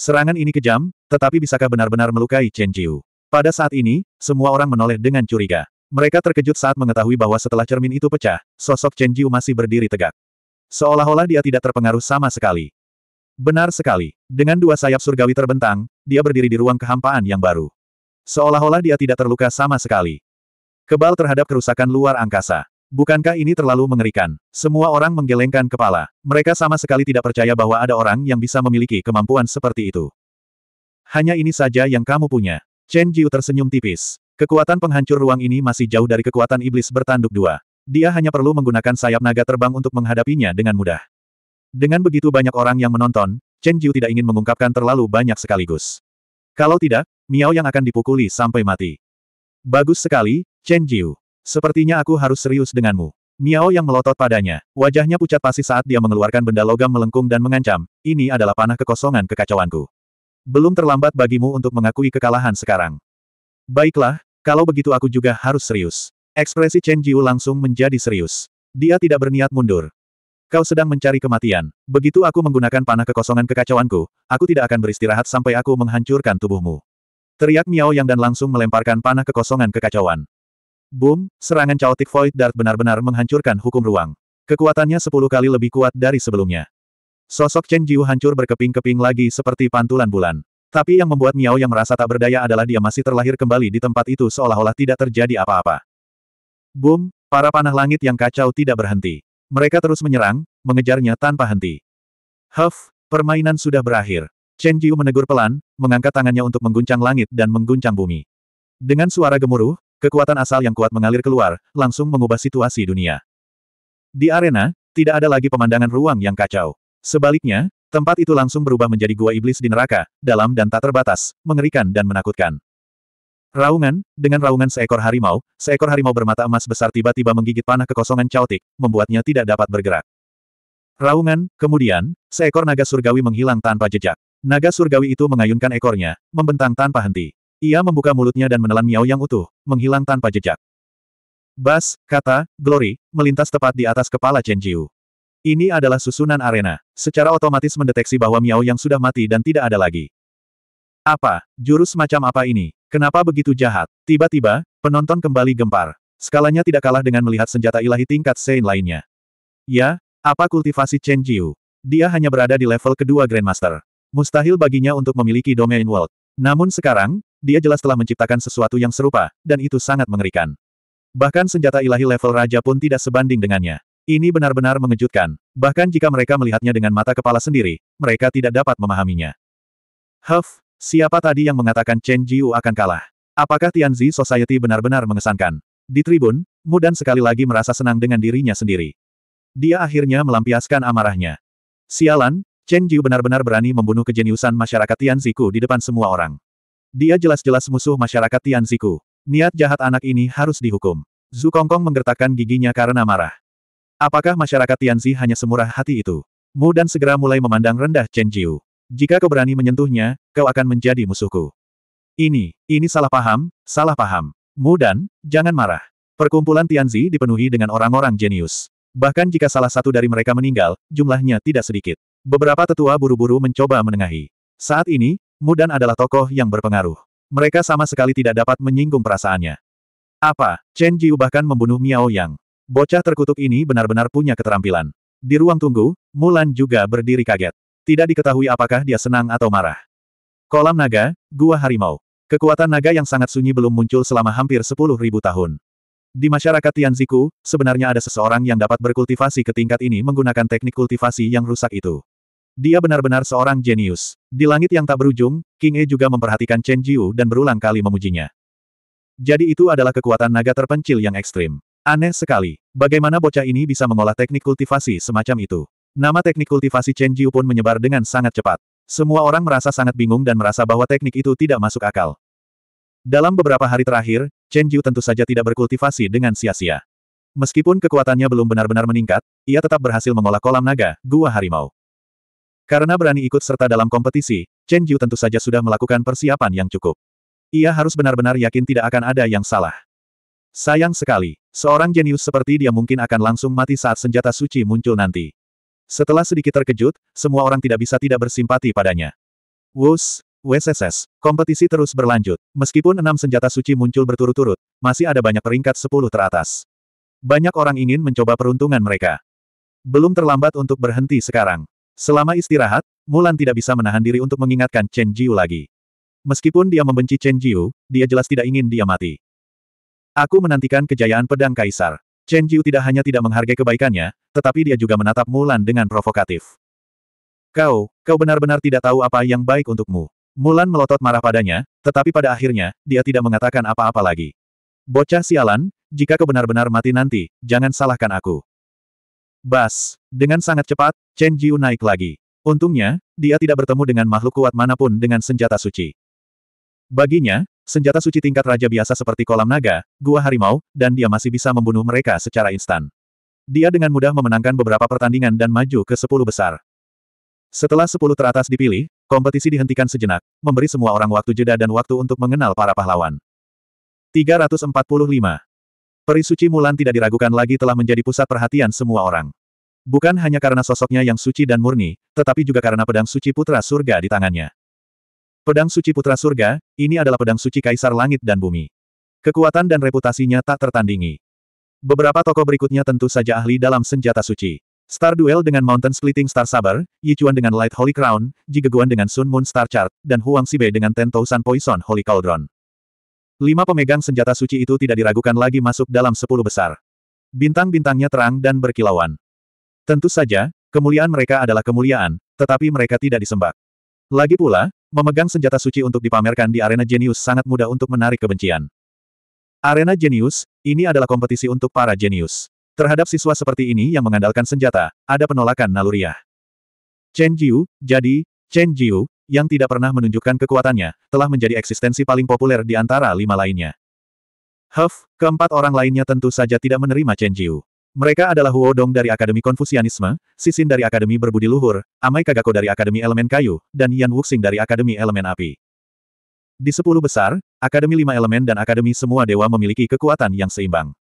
Serangan ini kejam, tetapi bisakah benar-benar melukai Chen Jiu? Pada saat ini, semua orang menoleh dengan curiga. Mereka terkejut saat mengetahui bahwa setelah cermin itu pecah, sosok Chen Jiu masih berdiri tegak. Seolah-olah dia tidak terpengaruh sama sekali. Benar sekali. Dengan dua sayap surgawi terbentang, dia berdiri di ruang kehampaan yang baru. Seolah-olah dia tidak terluka sama sekali. Kebal terhadap kerusakan luar angkasa. Bukankah ini terlalu mengerikan? Semua orang menggelengkan kepala. Mereka sama sekali tidak percaya bahwa ada orang yang bisa memiliki kemampuan seperti itu. Hanya ini saja yang kamu punya. Chen Jiu tersenyum tipis. Kekuatan penghancur ruang ini masih jauh dari kekuatan iblis bertanduk dua. Dia hanya perlu menggunakan sayap naga terbang untuk menghadapinya dengan mudah. Dengan begitu banyak orang yang menonton, Chen Jiu tidak ingin mengungkapkan terlalu banyak sekaligus. Kalau tidak, Miao yang akan dipukuli sampai mati. Bagus sekali, Chen Jiu. Sepertinya aku harus serius denganmu. Miao yang melotot padanya, wajahnya pucat pasti saat dia mengeluarkan benda logam melengkung dan mengancam, ini adalah panah kekosongan kekacauanku. Belum terlambat bagimu untuk mengakui kekalahan sekarang. Baiklah, kalau begitu aku juga harus serius. Ekspresi Chen Jiu langsung menjadi serius. Dia tidak berniat mundur. Kau sedang mencari kematian. Begitu aku menggunakan panah kekosongan kekacauanku, aku tidak akan beristirahat sampai aku menghancurkan tubuhmu. Teriak Miao Yang dan langsung melemparkan panah kekosongan kekacauan. Boom, serangan chaotic void dart benar-benar menghancurkan hukum ruang. Kekuatannya sepuluh kali lebih kuat dari sebelumnya. Sosok Chen Jiu hancur berkeping-keping lagi seperti pantulan bulan. Tapi yang membuat Miao yang merasa tak berdaya adalah dia masih terlahir kembali di tempat itu seolah-olah tidak terjadi apa-apa. Boom, para panah langit yang kacau tidak berhenti. Mereka terus menyerang, mengejarnya tanpa henti. Huff, permainan sudah berakhir. Chen Jiu menegur pelan, mengangkat tangannya untuk mengguncang langit dan mengguncang bumi. Dengan suara gemuruh, kekuatan asal yang kuat mengalir keluar, langsung mengubah situasi dunia. Di arena, tidak ada lagi pemandangan ruang yang kacau. Sebaliknya, Tempat itu langsung berubah menjadi gua iblis di neraka, dalam dan tak terbatas, mengerikan dan menakutkan. Raungan, dengan raungan seekor harimau, seekor harimau bermata emas besar tiba-tiba menggigit panah kekosongan caotik, membuatnya tidak dapat bergerak. Raungan, kemudian, seekor naga surgawi menghilang tanpa jejak. Naga surgawi itu mengayunkan ekornya, membentang tanpa henti. Ia membuka mulutnya dan menelan miau yang utuh, menghilang tanpa jejak. Bas, kata, Glory, melintas tepat di atas kepala Chen Jiu. Ini adalah susunan arena. Secara otomatis mendeteksi bahwa Miao yang sudah mati dan tidak ada lagi. Apa? Jurus macam apa ini? Kenapa begitu jahat? Tiba-tiba, penonton kembali gempar. Skalanya tidak kalah dengan melihat senjata ilahi tingkat Sein lainnya. Ya, apa kultivasi Chen Jiu? Dia hanya berada di level kedua Grandmaster. Mustahil baginya untuk memiliki domain world. Namun sekarang, dia jelas telah menciptakan sesuatu yang serupa, dan itu sangat mengerikan. Bahkan senjata ilahi level raja pun tidak sebanding dengannya. Ini benar-benar mengejutkan, bahkan jika mereka melihatnya dengan mata kepala sendiri, mereka tidak dapat memahaminya. Huff, siapa tadi yang mengatakan Chen Jiu akan kalah? Apakah Tianzi Society benar-benar mengesankan? Di tribun, Mudan sekali lagi merasa senang dengan dirinya sendiri. Dia akhirnya melampiaskan amarahnya. Sialan, Chen Jiu benar-benar berani membunuh kejeniusan masyarakat Ziku di depan semua orang. Dia jelas-jelas musuh masyarakat Ziku. Niat jahat anak ini harus dihukum. Zhu Kongkong menggertakkan giginya karena marah. Apakah masyarakat Tianzi hanya semurah hati itu? Mu dan segera mulai memandang rendah Chen Jiu. Jika kau berani menyentuhnya, kau akan menjadi musuhku. Ini, ini salah paham, salah paham. Mu dan, jangan marah. Perkumpulan Tianzi dipenuhi dengan orang-orang jenius. Bahkan jika salah satu dari mereka meninggal, jumlahnya tidak sedikit. Beberapa tetua buru-buru mencoba menengahi. Saat ini, Mudan adalah tokoh yang berpengaruh. Mereka sama sekali tidak dapat menyinggung perasaannya. Apa? Chen Jiu bahkan membunuh Miao Yang. Bocah terkutuk ini benar-benar punya keterampilan. Di ruang tunggu, Mulan juga berdiri kaget. Tidak diketahui apakah dia senang atau marah. Kolam naga, Gua Harimau. Kekuatan naga yang sangat sunyi belum muncul selama hampir sepuluh ribu tahun. Di masyarakat Tianziku, sebenarnya ada seseorang yang dapat berkultivasi ke tingkat ini menggunakan teknik kultivasi yang rusak itu. Dia benar-benar seorang jenius. Di langit yang tak berujung, King E juga memperhatikan Chen Jiu dan berulang kali memujinya. Jadi itu adalah kekuatan naga terpencil yang ekstrim. Aneh sekali, bagaimana bocah ini bisa mengolah teknik kultivasi semacam itu. Nama teknik kultivasi Chen Jiu pun menyebar dengan sangat cepat. Semua orang merasa sangat bingung dan merasa bahwa teknik itu tidak masuk akal. Dalam beberapa hari terakhir, Chen Jiu tentu saja tidak berkultivasi dengan sia-sia. Meskipun kekuatannya belum benar-benar meningkat, ia tetap berhasil mengolah kolam naga, gua harimau. Karena berani ikut serta dalam kompetisi, Chen Jiu tentu saja sudah melakukan persiapan yang cukup. Ia harus benar-benar yakin tidak akan ada yang salah. Sayang sekali, seorang jenius seperti dia mungkin akan langsung mati saat senjata suci muncul nanti. Setelah sedikit terkejut, semua orang tidak bisa tidak bersimpati padanya. Wus, WSSS, kompetisi terus berlanjut. Meskipun enam senjata suci muncul berturut-turut, masih ada banyak peringkat sepuluh teratas. Banyak orang ingin mencoba peruntungan mereka. Belum terlambat untuk berhenti sekarang. Selama istirahat, Mulan tidak bisa menahan diri untuk mengingatkan Chen Jiu lagi. Meskipun dia membenci Chen Jiu, dia jelas tidak ingin dia mati. Aku menantikan kejayaan pedang kaisar. Chen Jiu tidak hanya tidak menghargai kebaikannya, tetapi dia juga menatap Mulan dengan provokatif. Kau, kau benar-benar tidak tahu apa yang baik untukmu. Mulan melotot marah padanya, tetapi pada akhirnya, dia tidak mengatakan apa-apa lagi. Bocah sialan, jika kau benar-benar mati nanti, jangan salahkan aku. Bas, dengan sangat cepat, Chen Jiu naik lagi. Untungnya, dia tidak bertemu dengan makhluk kuat manapun dengan senjata suci. Baginya, Senjata suci tingkat raja biasa seperti kolam naga, gua harimau, dan dia masih bisa membunuh mereka secara instan. Dia dengan mudah memenangkan beberapa pertandingan dan maju ke sepuluh besar. Setelah sepuluh teratas dipilih, kompetisi dihentikan sejenak, memberi semua orang waktu jeda dan waktu untuk mengenal para pahlawan. 345. suci Mulan tidak diragukan lagi telah menjadi pusat perhatian semua orang. Bukan hanya karena sosoknya yang suci dan murni, tetapi juga karena pedang suci putra surga di tangannya. Pedang suci putra surga, ini adalah pedang suci kaisar langit dan bumi. Kekuatan dan reputasinya tak tertandingi. Beberapa tokoh berikutnya tentu saja ahli dalam senjata suci. Star Duel dengan Mountain Splitting Star Saber, Yichuan dengan Light Holy Crown, Jigeguan dengan Sun Moon Star Chart, dan Huang Sibe dengan Ten Thousand Poison Holy Cauldron. Lima pemegang senjata suci itu tidak diragukan lagi masuk dalam sepuluh besar. Bintang-bintangnya terang dan berkilauan. Tentu saja, kemuliaan mereka adalah kemuliaan, tetapi mereka tidak disembah. Lagi pula, Memegang senjata suci untuk dipamerkan di arena jenius sangat mudah untuk menarik kebencian. Arena jenius, ini adalah kompetisi untuk para jenius. Terhadap siswa seperti ini yang mengandalkan senjata, ada penolakan naluriah. Chen Jiu, jadi, Chen Jiu, yang tidak pernah menunjukkan kekuatannya, telah menjadi eksistensi paling populer di antara lima lainnya. Huff, keempat orang lainnya tentu saja tidak menerima Chen Jiu. Mereka adalah Huodong dari Akademi Konfusianisme, Sisin dari Akademi Berbudi Luhur, Amai Kagako dari Akademi Elemen Kayu, dan Yan Wuxing dari Akademi Elemen Api. Di sepuluh besar, Akademi Lima Elemen dan Akademi Semua Dewa memiliki kekuatan yang seimbang.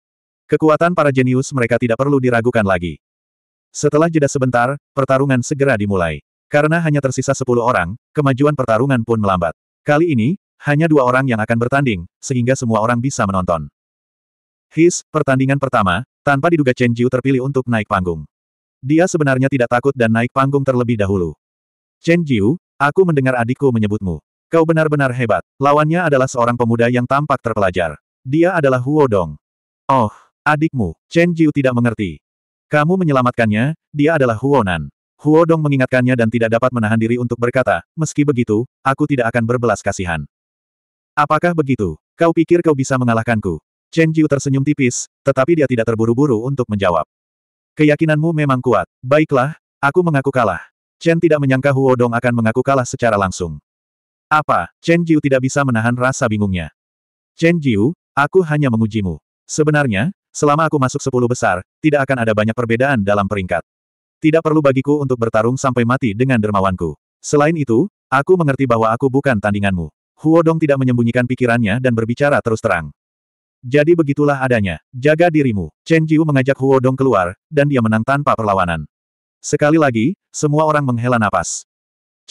Kekuatan para jenius mereka tidak perlu diragukan lagi. Setelah jeda sebentar, pertarungan segera dimulai. Karena hanya tersisa sepuluh orang, kemajuan pertarungan pun melambat. Kali ini, hanya dua orang yang akan bertanding, sehingga semua orang bisa menonton. His, pertandingan pertama, tanpa diduga Chen Jiu terpilih untuk naik panggung. Dia sebenarnya tidak takut dan naik panggung terlebih dahulu. Chen Jiu, aku mendengar adikku menyebutmu. Kau benar-benar hebat. Lawannya adalah seorang pemuda yang tampak terpelajar. Dia adalah Huo Dong. Oh, adikmu. Chen Jiu tidak mengerti. Kamu menyelamatkannya, dia adalah Huo Nan. Huo Dong mengingatkannya dan tidak dapat menahan diri untuk berkata, meski begitu, aku tidak akan berbelas kasihan. Apakah begitu? Kau pikir kau bisa mengalahkanku? Chen Jiu tersenyum tipis, tetapi dia tidak terburu-buru untuk menjawab. Keyakinanmu memang kuat. Baiklah, aku mengaku kalah. Chen tidak menyangka Huo Dong akan mengaku kalah secara langsung. Apa? Chen Jiu tidak bisa menahan rasa bingungnya. Chen Jiu, aku hanya mengujimu. Sebenarnya, selama aku masuk sepuluh besar, tidak akan ada banyak perbedaan dalam peringkat. Tidak perlu bagiku untuk bertarung sampai mati dengan dermawanku. Selain itu, aku mengerti bahwa aku bukan tandinganmu. Huodong tidak menyembunyikan pikirannya dan berbicara terus terang. Jadi begitulah adanya. Jaga dirimu. Chen Jiu mengajak Huo Dong keluar, dan dia menang tanpa perlawanan. Sekali lagi, semua orang menghela napas.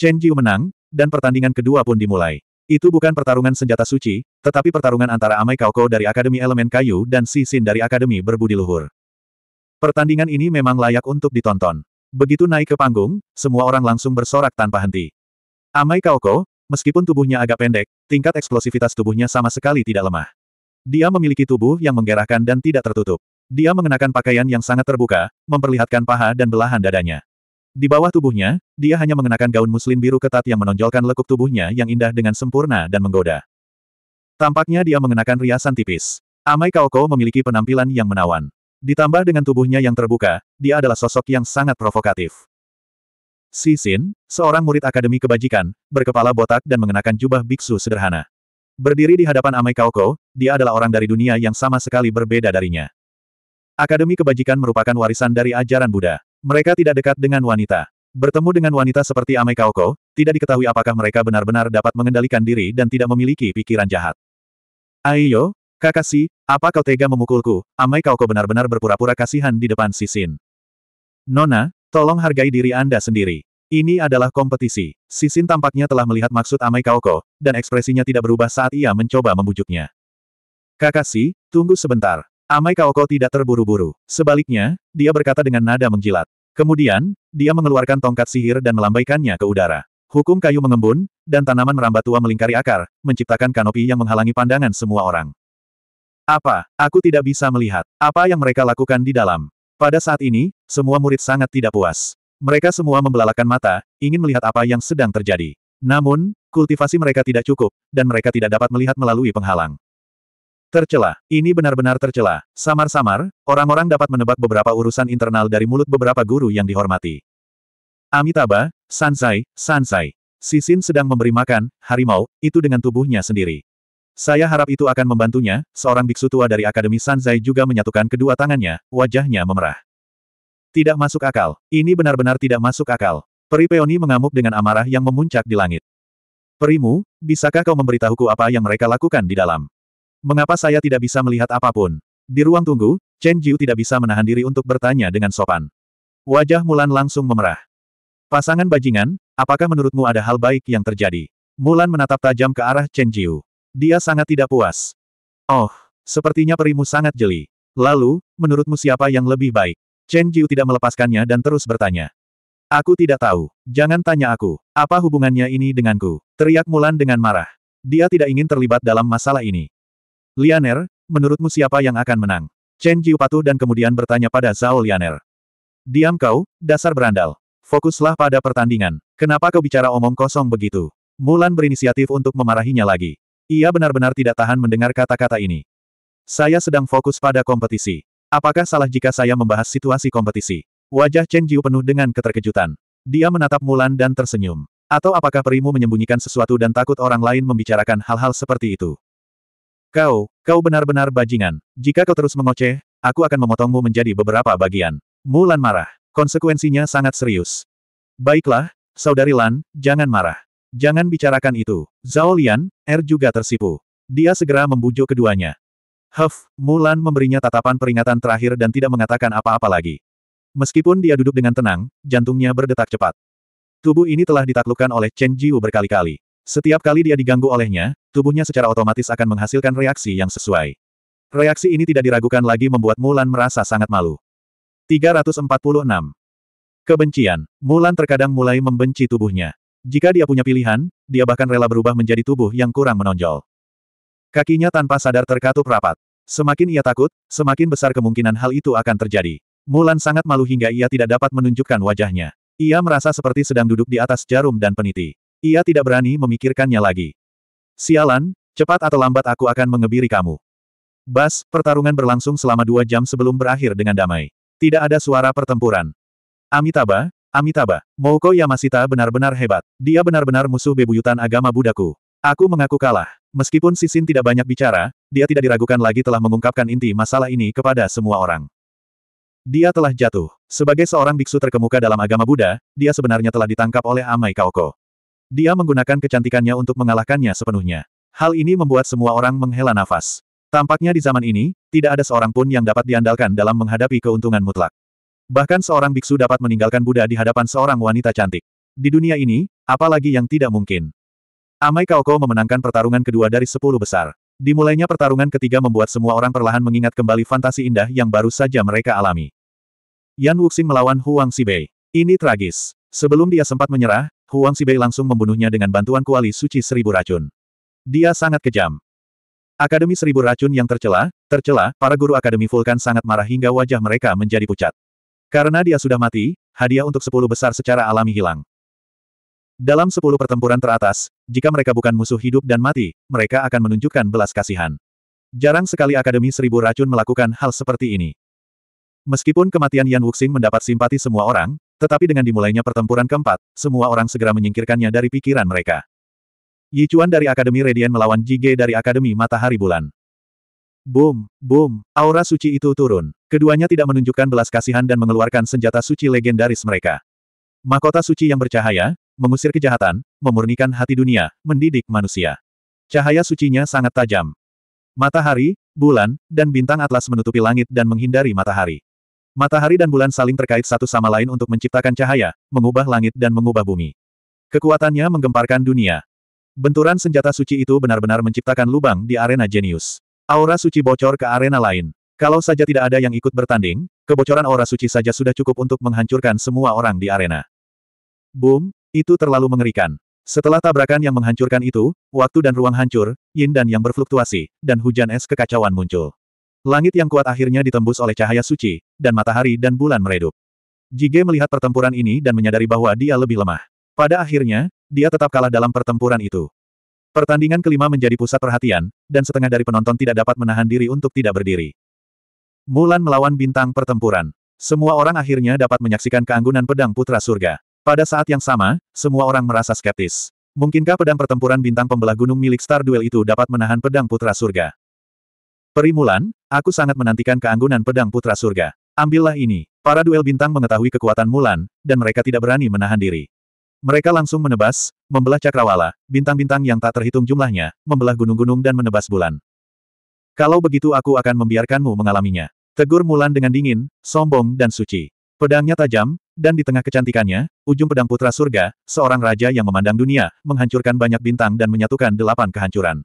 Chen Jiu menang, dan pertandingan kedua pun dimulai. Itu bukan pertarungan senjata suci, tetapi pertarungan antara Amai Kaoko dari Akademi Elemen Kayu dan Si Sin dari Akademi Berbudi Luhur. Pertandingan ini memang layak untuk ditonton. Begitu naik ke panggung, semua orang langsung bersorak tanpa henti. Amai Kaoko, meskipun tubuhnya agak pendek, tingkat eksplosivitas tubuhnya sama sekali tidak lemah. Dia memiliki tubuh yang menggerahkan dan tidak tertutup. Dia mengenakan pakaian yang sangat terbuka, memperlihatkan paha dan belahan dadanya. Di bawah tubuhnya, dia hanya mengenakan gaun muslim biru ketat yang menonjolkan lekuk tubuhnya yang indah dengan sempurna dan menggoda. Tampaknya dia mengenakan riasan tipis. Amai Kaoko memiliki penampilan yang menawan. Ditambah dengan tubuhnya yang terbuka, dia adalah sosok yang sangat provokatif. Si Sin, seorang murid akademi kebajikan, berkepala botak dan mengenakan jubah biksu sederhana. Berdiri di hadapan Amai Kaoko, dia adalah orang dari dunia yang sama sekali berbeda darinya. Akademi Kebajikan merupakan warisan dari ajaran Buddha. Mereka tidak dekat dengan wanita. Bertemu dengan wanita seperti Amai Kaoko, tidak diketahui apakah mereka benar-benar dapat mengendalikan diri dan tidak memiliki pikiran jahat. Ayo, Kakashi, apa kau tega memukulku? Amai Kaoko benar-benar berpura-pura kasihan di depan Sisin. Nona, tolong hargai diri Anda sendiri. Ini adalah kompetisi. Sisin tampaknya telah melihat maksud Amai Kaoko, dan ekspresinya tidak berubah saat ia mencoba membujuknya. Kakashi, tunggu sebentar. Amai Kaoko tidak terburu-buru. Sebaliknya, dia berkata dengan nada menjilat. Kemudian, dia mengeluarkan tongkat sihir dan melambaikannya ke udara. Hukum kayu mengembun, dan tanaman merambat tua melingkari akar, menciptakan kanopi yang menghalangi pandangan semua orang. Apa? Aku tidak bisa melihat. Apa yang mereka lakukan di dalam? Pada saat ini, semua murid sangat tidak puas. Mereka semua membelalakan mata, ingin melihat apa yang sedang terjadi. Namun, kultivasi mereka tidak cukup, dan mereka tidak dapat melihat melalui penghalang. Tercela. Ini benar-benar tercela. Samar-samar, orang-orang dapat menebak beberapa urusan internal dari mulut beberapa guru yang dihormati. Amitabha, Sansai, Sansai. Sisin sedang memberi makan, harimau, itu dengan tubuhnya sendiri. Saya harap itu akan membantunya, seorang biksu tua dari Akademi Sanzai juga menyatukan kedua tangannya, wajahnya memerah. Tidak masuk akal. Ini benar-benar tidak masuk akal. Peri Peony mengamuk dengan amarah yang memuncak di langit. Perimu, bisakah kau memberitahuku apa yang mereka lakukan di dalam? Mengapa saya tidak bisa melihat apapun? Di ruang tunggu, Chen Jiu tidak bisa menahan diri untuk bertanya dengan sopan. Wajah Mulan langsung memerah. Pasangan bajingan, apakah menurutmu ada hal baik yang terjadi? Mulan menatap tajam ke arah Chen Jiu. Dia sangat tidak puas. Oh, sepertinya perimu sangat jeli. Lalu, menurutmu siapa yang lebih baik? Chen Jiu tidak melepaskannya dan terus bertanya. Aku tidak tahu. Jangan tanya aku. Apa hubungannya ini denganku? Teriak Mulan dengan marah. Dia tidak ingin terlibat dalam masalah ini. Lianer, menurutmu siapa yang akan menang? Chen Jiu patuh dan kemudian bertanya pada Zhao Lianer. Diam kau, dasar berandal. Fokuslah pada pertandingan. Kenapa kau bicara omong kosong begitu? Mulan berinisiatif untuk memarahinya lagi. Ia benar-benar tidak tahan mendengar kata-kata ini. Saya sedang fokus pada kompetisi. Apakah salah jika saya membahas situasi kompetisi? Wajah Chen Jiu penuh dengan keterkejutan. Dia menatap Mulan dan tersenyum. Atau apakah perimu menyembunyikan sesuatu dan takut orang lain membicarakan hal-hal seperti itu? Kau, kau benar-benar bajingan. Jika kau terus mengoceh, aku akan memotongmu menjadi beberapa bagian. Mulan marah. Konsekuensinya sangat serius. Baiklah, Saudari Lan, jangan marah. Jangan bicarakan itu. Zhao Lian, Er juga tersipu. Dia segera membujuk keduanya. Huff, Mulan memberinya tatapan peringatan terakhir dan tidak mengatakan apa-apa lagi. Meskipun dia duduk dengan tenang, jantungnya berdetak cepat. Tubuh ini telah ditaklukkan oleh Chen Jiu berkali-kali. Setiap kali dia diganggu olehnya, tubuhnya secara otomatis akan menghasilkan reaksi yang sesuai. Reaksi ini tidak diragukan lagi membuat Mulan merasa sangat malu. 346. Kebencian. Mulan terkadang mulai membenci tubuhnya. Jika dia punya pilihan, dia bahkan rela berubah menjadi tubuh yang kurang menonjol. Kakinya tanpa sadar terkatup rapat. Semakin ia takut, semakin besar kemungkinan hal itu akan terjadi. Mulan sangat malu hingga ia tidak dapat menunjukkan wajahnya. Ia merasa seperti sedang duduk di atas jarum dan peniti. Ia tidak berani memikirkannya lagi. Sialan, cepat atau lambat aku akan mengebiri kamu. Bas, pertarungan berlangsung selama dua jam sebelum berakhir dengan damai. Tidak ada suara pertempuran. Amitabha, Amitabha, Mouko Yamashita benar-benar hebat. Dia benar-benar musuh bebuyutan agama Budaku. Aku mengaku kalah. Meskipun Sisin tidak banyak bicara, dia tidak diragukan lagi telah mengungkapkan inti masalah ini kepada semua orang. Dia telah jatuh. Sebagai seorang biksu terkemuka dalam agama Buddha, dia sebenarnya telah ditangkap oleh Amai Kaoko. Dia menggunakan kecantikannya untuk mengalahkannya sepenuhnya. Hal ini membuat semua orang menghela nafas. Tampaknya di zaman ini, tidak ada seorang pun yang dapat diandalkan dalam menghadapi keuntungan mutlak. Bahkan seorang biksu dapat meninggalkan Buddha di hadapan seorang wanita cantik. Di dunia ini, apalagi yang tidak mungkin. Amai Kaoko memenangkan pertarungan kedua dari sepuluh besar. Dimulainya pertarungan ketiga membuat semua orang perlahan mengingat kembali fantasi indah yang baru saja mereka alami. Yan Wuxing melawan Huang Sibei. Ini tragis. Sebelum dia sempat menyerah, Huang Sibei langsung membunuhnya dengan bantuan kuali suci seribu racun. Dia sangat kejam. Akademi seribu racun yang tercela, tercela, para guru Akademi Vulkan sangat marah hingga wajah mereka menjadi pucat. Karena dia sudah mati, hadiah untuk sepuluh besar secara alami hilang. Dalam sepuluh pertempuran teratas, jika mereka bukan musuh hidup dan mati, mereka akan menunjukkan belas kasihan. Jarang sekali Akademi Seribu Racun melakukan hal seperti ini. Meskipun kematian Yan Wuxing mendapat simpati semua orang, tetapi dengan dimulainya pertempuran keempat, semua orang segera menyingkirkannya dari pikiran mereka. Yi Chuan dari Akademi Radian melawan Jige dari Akademi Matahari Bulan. Boom, boom, aura suci itu turun. Keduanya tidak menunjukkan belas kasihan dan mengeluarkan senjata suci legendaris mereka. Mahkota suci yang bercahaya, mengusir kejahatan, memurnikan hati dunia, mendidik manusia. Cahaya sucinya sangat tajam. Matahari, bulan, dan bintang atlas menutupi langit dan menghindari matahari. Matahari dan bulan saling terkait satu sama lain untuk menciptakan cahaya, mengubah langit dan mengubah bumi. Kekuatannya menggemparkan dunia. Benturan senjata suci itu benar-benar menciptakan lubang di arena jenius. Aura suci bocor ke arena lain. Kalau saja tidak ada yang ikut bertanding, kebocoran aura suci saja sudah cukup untuk menghancurkan semua orang di arena. Boom, itu terlalu mengerikan. Setelah tabrakan yang menghancurkan itu, waktu dan ruang hancur, yin dan yang berfluktuasi, dan hujan es kekacauan muncul. Langit yang kuat akhirnya ditembus oleh cahaya suci, dan matahari dan bulan meredup. Jige melihat pertempuran ini dan menyadari bahwa dia lebih lemah. Pada akhirnya, dia tetap kalah dalam pertempuran itu. Pertandingan kelima menjadi pusat perhatian, dan setengah dari penonton tidak dapat menahan diri untuk tidak berdiri. Mulan melawan bintang pertempuran. Semua orang akhirnya dapat menyaksikan keanggunan pedang Putra Surga. Pada saat yang sama, semua orang merasa skeptis. Mungkinkah pedang pertempuran bintang pembelah gunung milik Star Duel itu dapat menahan pedang putra surga? Perimulan, aku sangat menantikan keanggunan pedang putra surga. Ambillah ini. Para duel bintang mengetahui kekuatan Mulan, dan mereka tidak berani menahan diri. Mereka langsung menebas, membelah cakrawala, bintang-bintang yang tak terhitung jumlahnya, membelah gunung-gunung dan menebas bulan. Kalau begitu aku akan membiarkanmu mengalaminya. Tegur Mulan dengan dingin, sombong dan suci. Pedangnya tajam, dan di tengah kecantikannya, ujung pedang putra surga, seorang raja yang memandang dunia, menghancurkan banyak bintang dan menyatukan delapan kehancuran.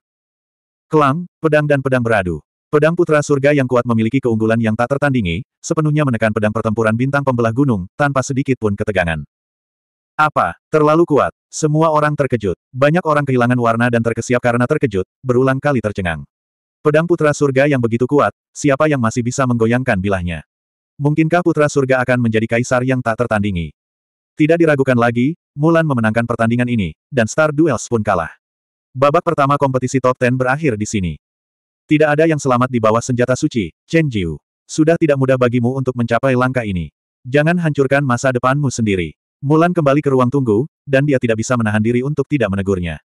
Kelang, pedang dan pedang beradu. Pedang putra surga yang kuat memiliki keunggulan yang tak tertandingi, sepenuhnya menekan pedang pertempuran bintang pembelah gunung, tanpa sedikit pun ketegangan. Apa? Terlalu kuat. Semua orang terkejut. Banyak orang kehilangan warna dan terkesiap karena terkejut, berulang kali tercengang. Pedang putra surga yang begitu kuat, siapa yang masih bisa menggoyangkan bilahnya? Mungkinkah putra surga akan menjadi kaisar yang tak tertandingi? Tidak diragukan lagi, Mulan memenangkan pertandingan ini, dan Star Duels pun kalah. Babak pertama kompetisi top 10 berakhir di sini. Tidak ada yang selamat di bawah senjata suci, Chen Jiu. Sudah tidak mudah bagimu untuk mencapai langkah ini. Jangan hancurkan masa depanmu sendiri. Mulan kembali ke ruang tunggu, dan dia tidak bisa menahan diri untuk tidak menegurnya.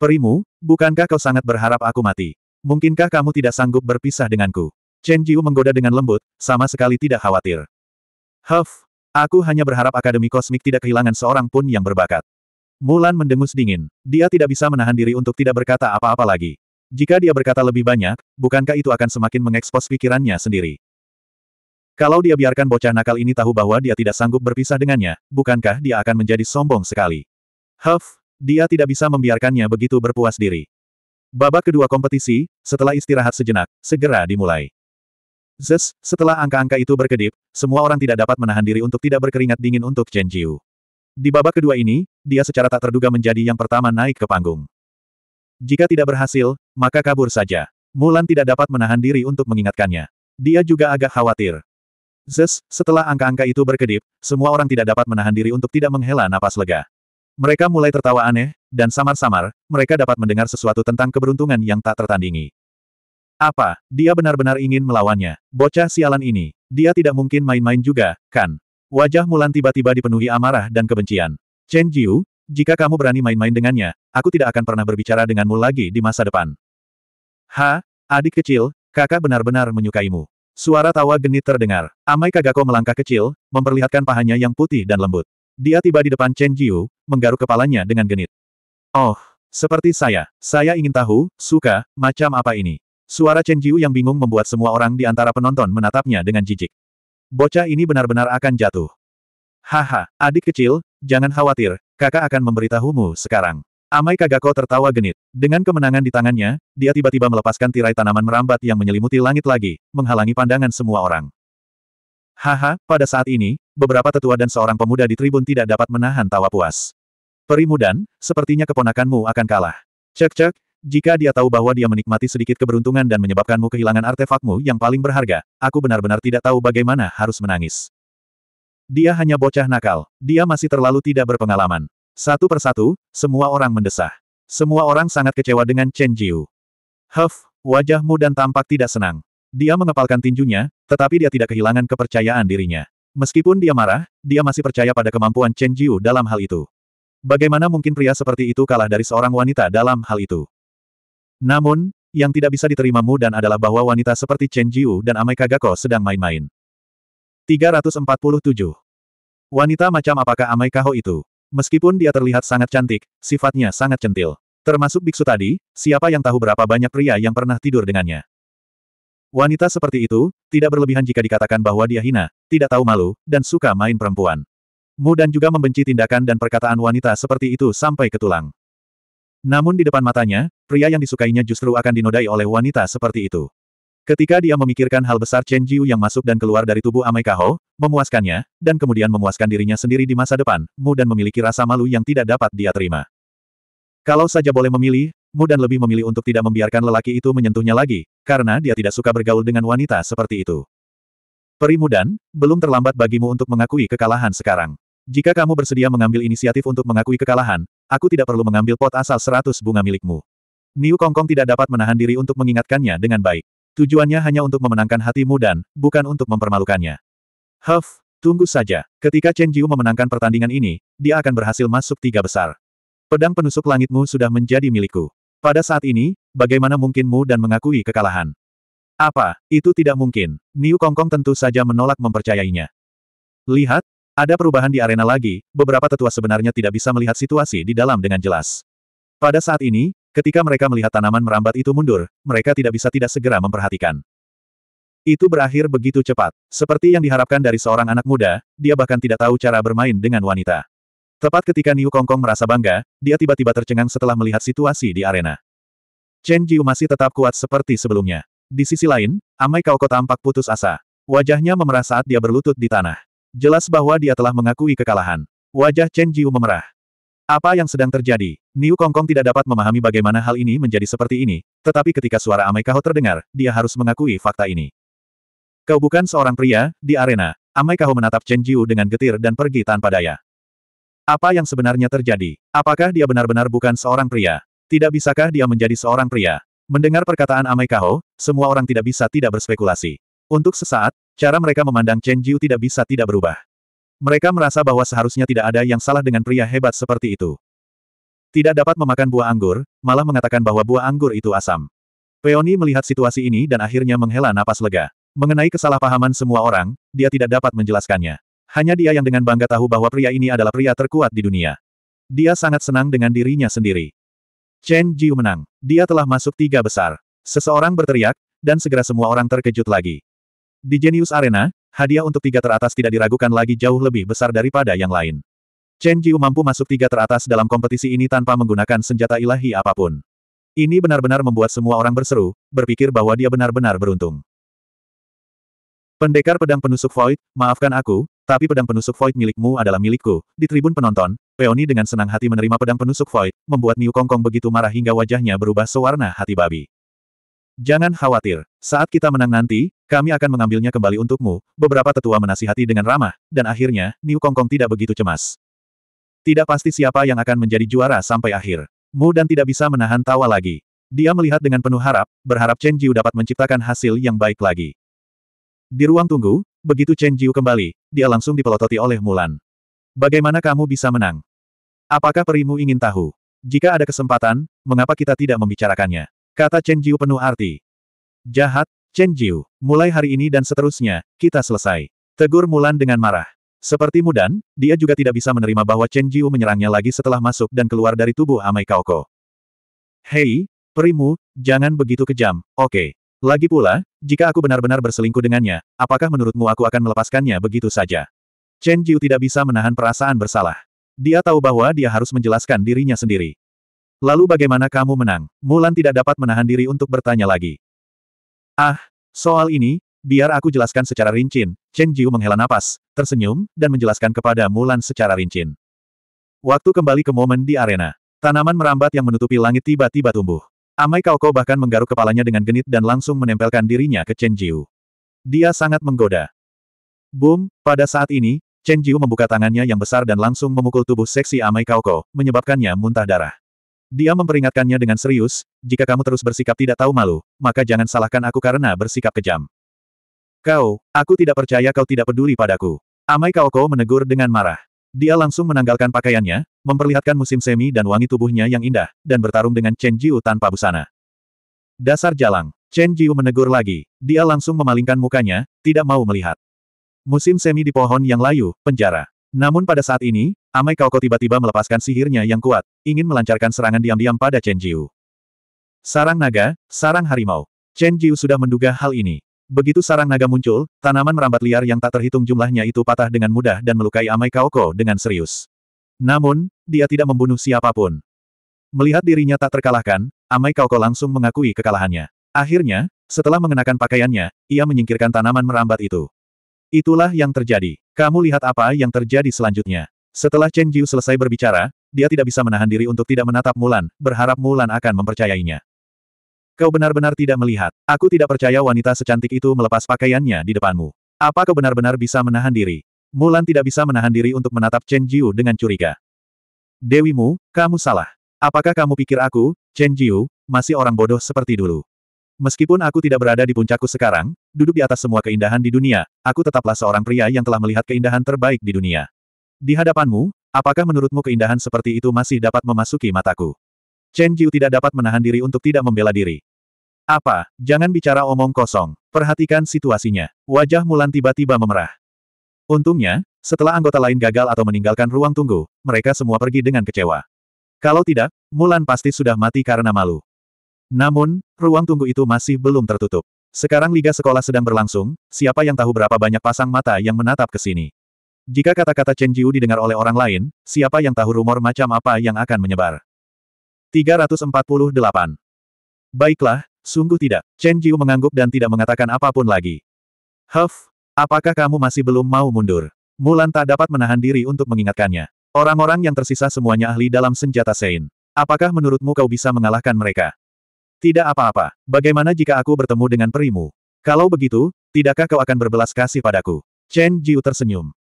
Perimu, bukankah kau sangat berharap aku mati? Mungkinkah kamu tidak sanggup berpisah denganku? Chen Jiu menggoda dengan lembut, sama sekali tidak khawatir. Huff, aku hanya berharap Akademi Kosmik tidak kehilangan seorang pun yang berbakat. Mulan mendengus dingin. Dia tidak bisa menahan diri untuk tidak berkata apa-apa lagi. Jika dia berkata lebih banyak, bukankah itu akan semakin mengekspos pikirannya sendiri? Kalau dia biarkan bocah nakal ini tahu bahwa dia tidak sanggup berpisah dengannya, bukankah dia akan menjadi sombong sekali? Huff, dia tidak bisa membiarkannya begitu berpuas diri. Babak kedua kompetisi, setelah istirahat sejenak, segera dimulai. Zes, setelah angka-angka itu berkedip, semua orang tidak dapat menahan diri untuk tidak berkeringat dingin untuk Chen Jiu. Di babak kedua ini, dia secara tak terduga menjadi yang pertama naik ke panggung. Jika tidak berhasil, maka kabur saja. Mulan tidak dapat menahan diri untuk mengingatkannya. Dia juga agak khawatir. Zes, setelah angka-angka itu berkedip, semua orang tidak dapat menahan diri untuk tidak menghela napas lega. Mereka mulai tertawa aneh, dan samar-samar, mereka dapat mendengar sesuatu tentang keberuntungan yang tak tertandingi. Apa, dia benar-benar ingin melawannya? Bocah sialan ini, dia tidak mungkin main-main juga, kan? Wajah Mulan tiba-tiba dipenuhi amarah dan kebencian. Chen Jiu, jika kamu berani main-main dengannya, aku tidak akan pernah berbicara denganmu lagi di masa depan. Ha, adik kecil, kakak benar-benar menyukaimu. Suara tawa genit terdengar. Amai Kagako melangkah kecil, memperlihatkan pahanya yang putih dan lembut. Dia tiba di depan Chen Jiu, menggaruk kepalanya dengan genit. Oh, seperti saya, saya ingin tahu, suka, macam apa ini? Suara Chen Jiu yang bingung membuat semua orang di antara penonton menatapnya dengan jijik. Bocah ini benar-benar akan jatuh. Haha, adik kecil, jangan khawatir, kakak akan memberitahumu sekarang. Amai Kagako tertawa genit. Dengan kemenangan di tangannya, dia tiba-tiba melepaskan tirai tanaman merambat yang menyelimuti langit lagi, menghalangi pandangan semua orang. Haha, pada saat ini, beberapa tetua dan seorang pemuda di tribun tidak dapat menahan tawa puas. Perimudan, sepertinya keponakanmu akan kalah. Cek-cek, jika dia tahu bahwa dia menikmati sedikit keberuntungan dan menyebabkanmu kehilangan artefakmu yang paling berharga, aku benar-benar tidak tahu bagaimana harus menangis. Dia hanya bocah nakal. Dia masih terlalu tidak berpengalaman. Satu persatu, semua orang mendesah. Semua orang sangat kecewa dengan Chen Jiu. Huff, wajahmu dan tampak tidak senang. Dia mengepalkan tinjunya, tetapi dia tidak kehilangan kepercayaan dirinya. Meskipun dia marah, dia masih percaya pada kemampuan Chen Jiu dalam hal itu. Bagaimana mungkin pria seperti itu kalah dari seorang wanita dalam hal itu? Namun, yang tidak bisa diterimamu dan adalah bahwa wanita seperti Chen Jiu dan Amai Kagako sedang main-main. 347. Wanita macam apakah Amai Kaho itu? Meskipun dia terlihat sangat cantik, sifatnya sangat centil. Termasuk biksu tadi, siapa yang tahu berapa banyak pria yang pernah tidur dengannya. Wanita seperti itu, tidak berlebihan jika dikatakan bahwa dia hina, tidak tahu malu, dan suka main perempuan. Mu dan juga membenci tindakan dan perkataan wanita seperti itu sampai ke tulang. Namun di depan matanya, pria yang disukainya justru akan dinodai oleh wanita seperti itu. Ketika dia memikirkan hal besar Chen Jiu yang masuk dan keluar dari tubuh Amekaho, memuaskannya, dan kemudian memuaskan dirinya sendiri di masa depan, Mu dan memiliki rasa malu yang tidak dapat dia terima. Kalau saja boleh memilih, Mu dan lebih memilih untuk tidak membiarkan lelaki itu menyentuhnya lagi, karena dia tidak suka bergaul dengan wanita seperti itu. Peri Mudan, belum terlambat bagimu untuk mengakui kekalahan sekarang. Jika kamu bersedia mengambil inisiatif untuk mengakui kekalahan, aku tidak perlu mengambil pot asal seratus bunga milikmu. Niu Kongkong tidak dapat menahan diri untuk mengingatkannya dengan baik. Tujuannya hanya untuk memenangkan hatimu dan, bukan untuk mempermalukannya. Huff, tunggu saja. Ketika Chen Jiu memenangkan pertandingan ini, dia akan berhasil masuk tiga besar. Pedang penusuk langitmu sudah menjadi milikku. Pada saat ini, bagaimana mungkinmu dan mengakui kekalahan? Apa, itu tidak mungkin. Niu Kongkong tentu saja menolak mempercayainya. Lihat, ada perubahan di arena lagi, beberapa tetua sebenarnya tidak bisa melihat situasi di dalam dengan jelas. Pada saat ini, ketika mereka melihat tanaman merambat itu mundur, mereka tidak bisa tidak segera memperhatikan. Itu berakhir begitu cepat. Seperti yang diharapkan dari seorang anak muda, dia bahkan tidak tahu cara bermain dengan wanita. Tepat ketika Niu Kongkong merasa bangga, dia tiba-tiba tercengang setelah melihat situasi di arena. Chen Jiu masih tetap kuat seperti sebelumnya. Di sisi lain, Amai Kaoko tampak putus asa. Wajahnya memerah saat dia berlutut di tanah. Jelas bahwa dia telah mengakui kekalahan. Wajah Chen Jiu memerah. Apa yang sedang terjadi? Niu Kongkong tidak dapat memahami bagaimana hal ini menjadi seperti ini, tetapi ketika suara Amai Kaho terdengar, dia harus mengakui fakta ini. Kau bukan seorang pria, di arena. Amai Kaho menatap Chen Jiu dengan getir dan pergi tanpa daya. Apa yang sebenarnya terjadi? Apakah dia benar-benar bukan seorang pria? Tidak bisakah dia menjadi seorang pria? Mendengar perkataan Amai Kaho, semua orang tidak bisa tidak berspekulasi. Untuk sesaat, Cara mereka memandang Chen Jiu tidak bisa tidak berubah. Mereka merasa bahwa seharusnya tidak ada yang salah dengan pria hebat seperti itu. Tidak dapat memakan buah anggur, malah mengatakan bahwa buah anggur itu asam. Peony melihat situasi ini dan akhirnya menghela napas lega. Mengenai kesalahpahaman semua orang, dia tidak dapat menjelaskannya. Hanya dia yang dengan bangga tahu bahwa pria ini adalah pria terkuat di dunia. Dia sangat senang dengan dirinya sendiri. Chen Jiu menang. Dia telah masuk tiga besar. Seseorang berteriak, dan segera semua orang terkejut lagi. Di Genius Arena, hadiah untuk tiga teratas tidak diragukan lagi jauh lebih besar daripada yang lain. Chen Jiu mampu masuk tiga teratas dalam kompetisi ini tanpa menggunakan senjata ilahi apapun. Ini benar-benar membuat semua orang berseru, berpikir bahwa dia benar-benar beruntung. Pendekar pedang penusuk Void, maafkan aku, tapi pedang penusuk Void milikmu adalah milikku. Di tribun penonton, Peony dengan senang hati menerima pedang penusuk Void, membuat Niu Kongkong begitu marah hingga wajahnya berubah sewarna hati babi. Jangan khawatir, saat kita menang nanti, kami akan mengambilnya kembali untukmu, beberapa tetua menasihati dengan ramah, dan akhirnya, Niu Kongkong tidak begitu cemas. Tidak pasti siapa yang akan menjadi juara sampai akhir. Mu dan tidak bisa menahan tawa lagi. Dia melihat dengan penuh harap, berharap Chen Jiu dapat menciptakan hasil yang baik lagi. Di ruang tunggu, begitu Chen Jiu kembali, dia langsung dipelototi oleh Mulan. Bagaimana kamu bisa menang? Apakah perimu ingin tahu? Jika ada kesempatan, mengapa kita tidak membicarakannya? Kata Chen Jiu penuh arti. Jahat, Chen Jiu, mulai hari ini dan seterusnya, kita selesai. Tegur Mulan dengan marah. Seperti Mudan, dia juga tidak bisa menerima bahwa Chen Jiu menyerangnya lagi setelah masuk dan keluar dari tubuh Amai Kaoko. Hei, perimu, jangan begitu kejam, oke. Okay. Lagi pula, jika aku benar-benar berselingkuh dengannya, apakah menurutmu aku akan melepaskannya begitu saja? Chen Jiu tidak bisa menahan perasaan bersalah. Dia tahu bahwa dia harus menjelaskan dirinya sendiri. Lalu bagaimana kamu menang? Mulan tidak dapat menahan diri untuk bertanya lagi. Ah, soal ini, biar aku jelaskan secara rinci. Chen Jiu menghela napas, tersenyum, dan menjelaskan kepada Mulan secara rinci. Waktu kembali ke momen di arena. Tanaman merambat yang menutupi langit tiba-tiba tumbuh. Amai Kaoko bahkan menggaruk kepalanya dengan genit dan langsung menempelkan dirinya ke Chen Jiu. Dia sangat menggoda. Boom, pada saat ini, Chen Jiu membuka tangannya yang besar dan langsung memukul tubuh seksi Amai Kaoko, menyebabkannya muntah darah. Dia memperingatkannya dengan serius, jika kamu terus bersikap tidak tahu malu, maka jangan salahkan aku karena bersikap kejam. Kau, aku tidak percaya kau tidak peduli padaku. Amai Kaoko menegur dengan marah. Dia langsung menanggalkan pakaiannya, memperlihatkan musim semi dan wangi tubuhnya yang indah, dan bertarung dengan Chen Jiu tanpa busana. Dasar jalang, Chen Jiu menegur lagi. Dia langsung memalingkan mukanya, tidak mau melihat. Musim semi di pohon yang layu, penjara. Namun pada saat ini, Amai Kaoko tiba-tiba melepaskan sihirnya yang kuat, ingin melancarkan serangan diam-diam pada Chen Jiu. Sarang naga, sarang harimau. Chen Jiu sudah menduga hal ini. Begitu sarang naga muncul, tanaman merambat liar yang tak terhitung jumlahnya itu patah dengan mudah dan melukai Amai Kaoko dengan serius. Namun, dia tidak membunuh siapapun. Melihat dirinya tak terkalahkan, Amai Kaoko langsung mengakui kekalahannya. Akhirnya, setelah mengenakan pakaiannya, ia menyingkirkan tanaman merambat itu. Itulah yang terjadi. Kamu lihat apa yang terjadi selanjutnya. Setelah Chen Jiu selesai berbicara, dia tidak bisa menahan diri untuk tidak menatap Mulan, berharap Mulan akan mempercayainya. Kau benar-benar tidak melihat. Aku tidak percaya wanita secantik itu melepas pakaiannya di depanmu. Apa kau benar-benar bisa menahan diri? Mulan tidak bisa menahan diri untuk menatap Chen Jiu dengan curiga. Dewimu, kamu salah. Apakah kamu pikir aku, Chen Jiu, masih orang bodoh seperti dulu? Meskipun aku tidak berada di puncakku sekarang, duduk di atas semua keindahan di dunia, aku tetaplah seorang pria yang telah melihat keindahan terbaik di dunia. Di hadapanmu, apakah menurutmu keindahan seperti itu masih dapat memasuki mataku? Chen Jiu tidak dapat menahan diri untuk tidak membela diri. Apa, jangan bicara omong kosong, perhatikan situasinya. Wajah Mulan tiba-tiba memerah. Untungnya, setelah anggota lain gagal atau meninggalkan ruang tunggu, mereka semua pergi dengan kecewa. Kalau tidak, Mulan pasti sudah mati karena malu. Namun, ruang tunggu itu masih belum tertutup. Sekarang Liga Sekolah sedang berlangsung, siapa yang tahu berapa banyak pasang mata yang menatap ke sini. Jika kata-kata Chen Jiu didengar oleh orang lain, siapa yang tahu rumor macam apa yang akan menyebar? 348. Baiklah, sungguh tidak. Chen Jiu mengangguk dan tidak mengatakan apapun lagi. Huff, apakah kamu masih belum mau mundur? Mulan tak dapat menahan diri untuk mengingatkannya. Orang-orang yang tersisa semuanya ahli dalam senjata Sein. Apakah menurutmu kau bisa mengalahkan mereka? Tidak apa-apa. Bagaimana jika aku bertemu dengan perimu? Kalau begitu, tidakkah kau akan berbelas kasih padaku? Chen Jiu tersenyum.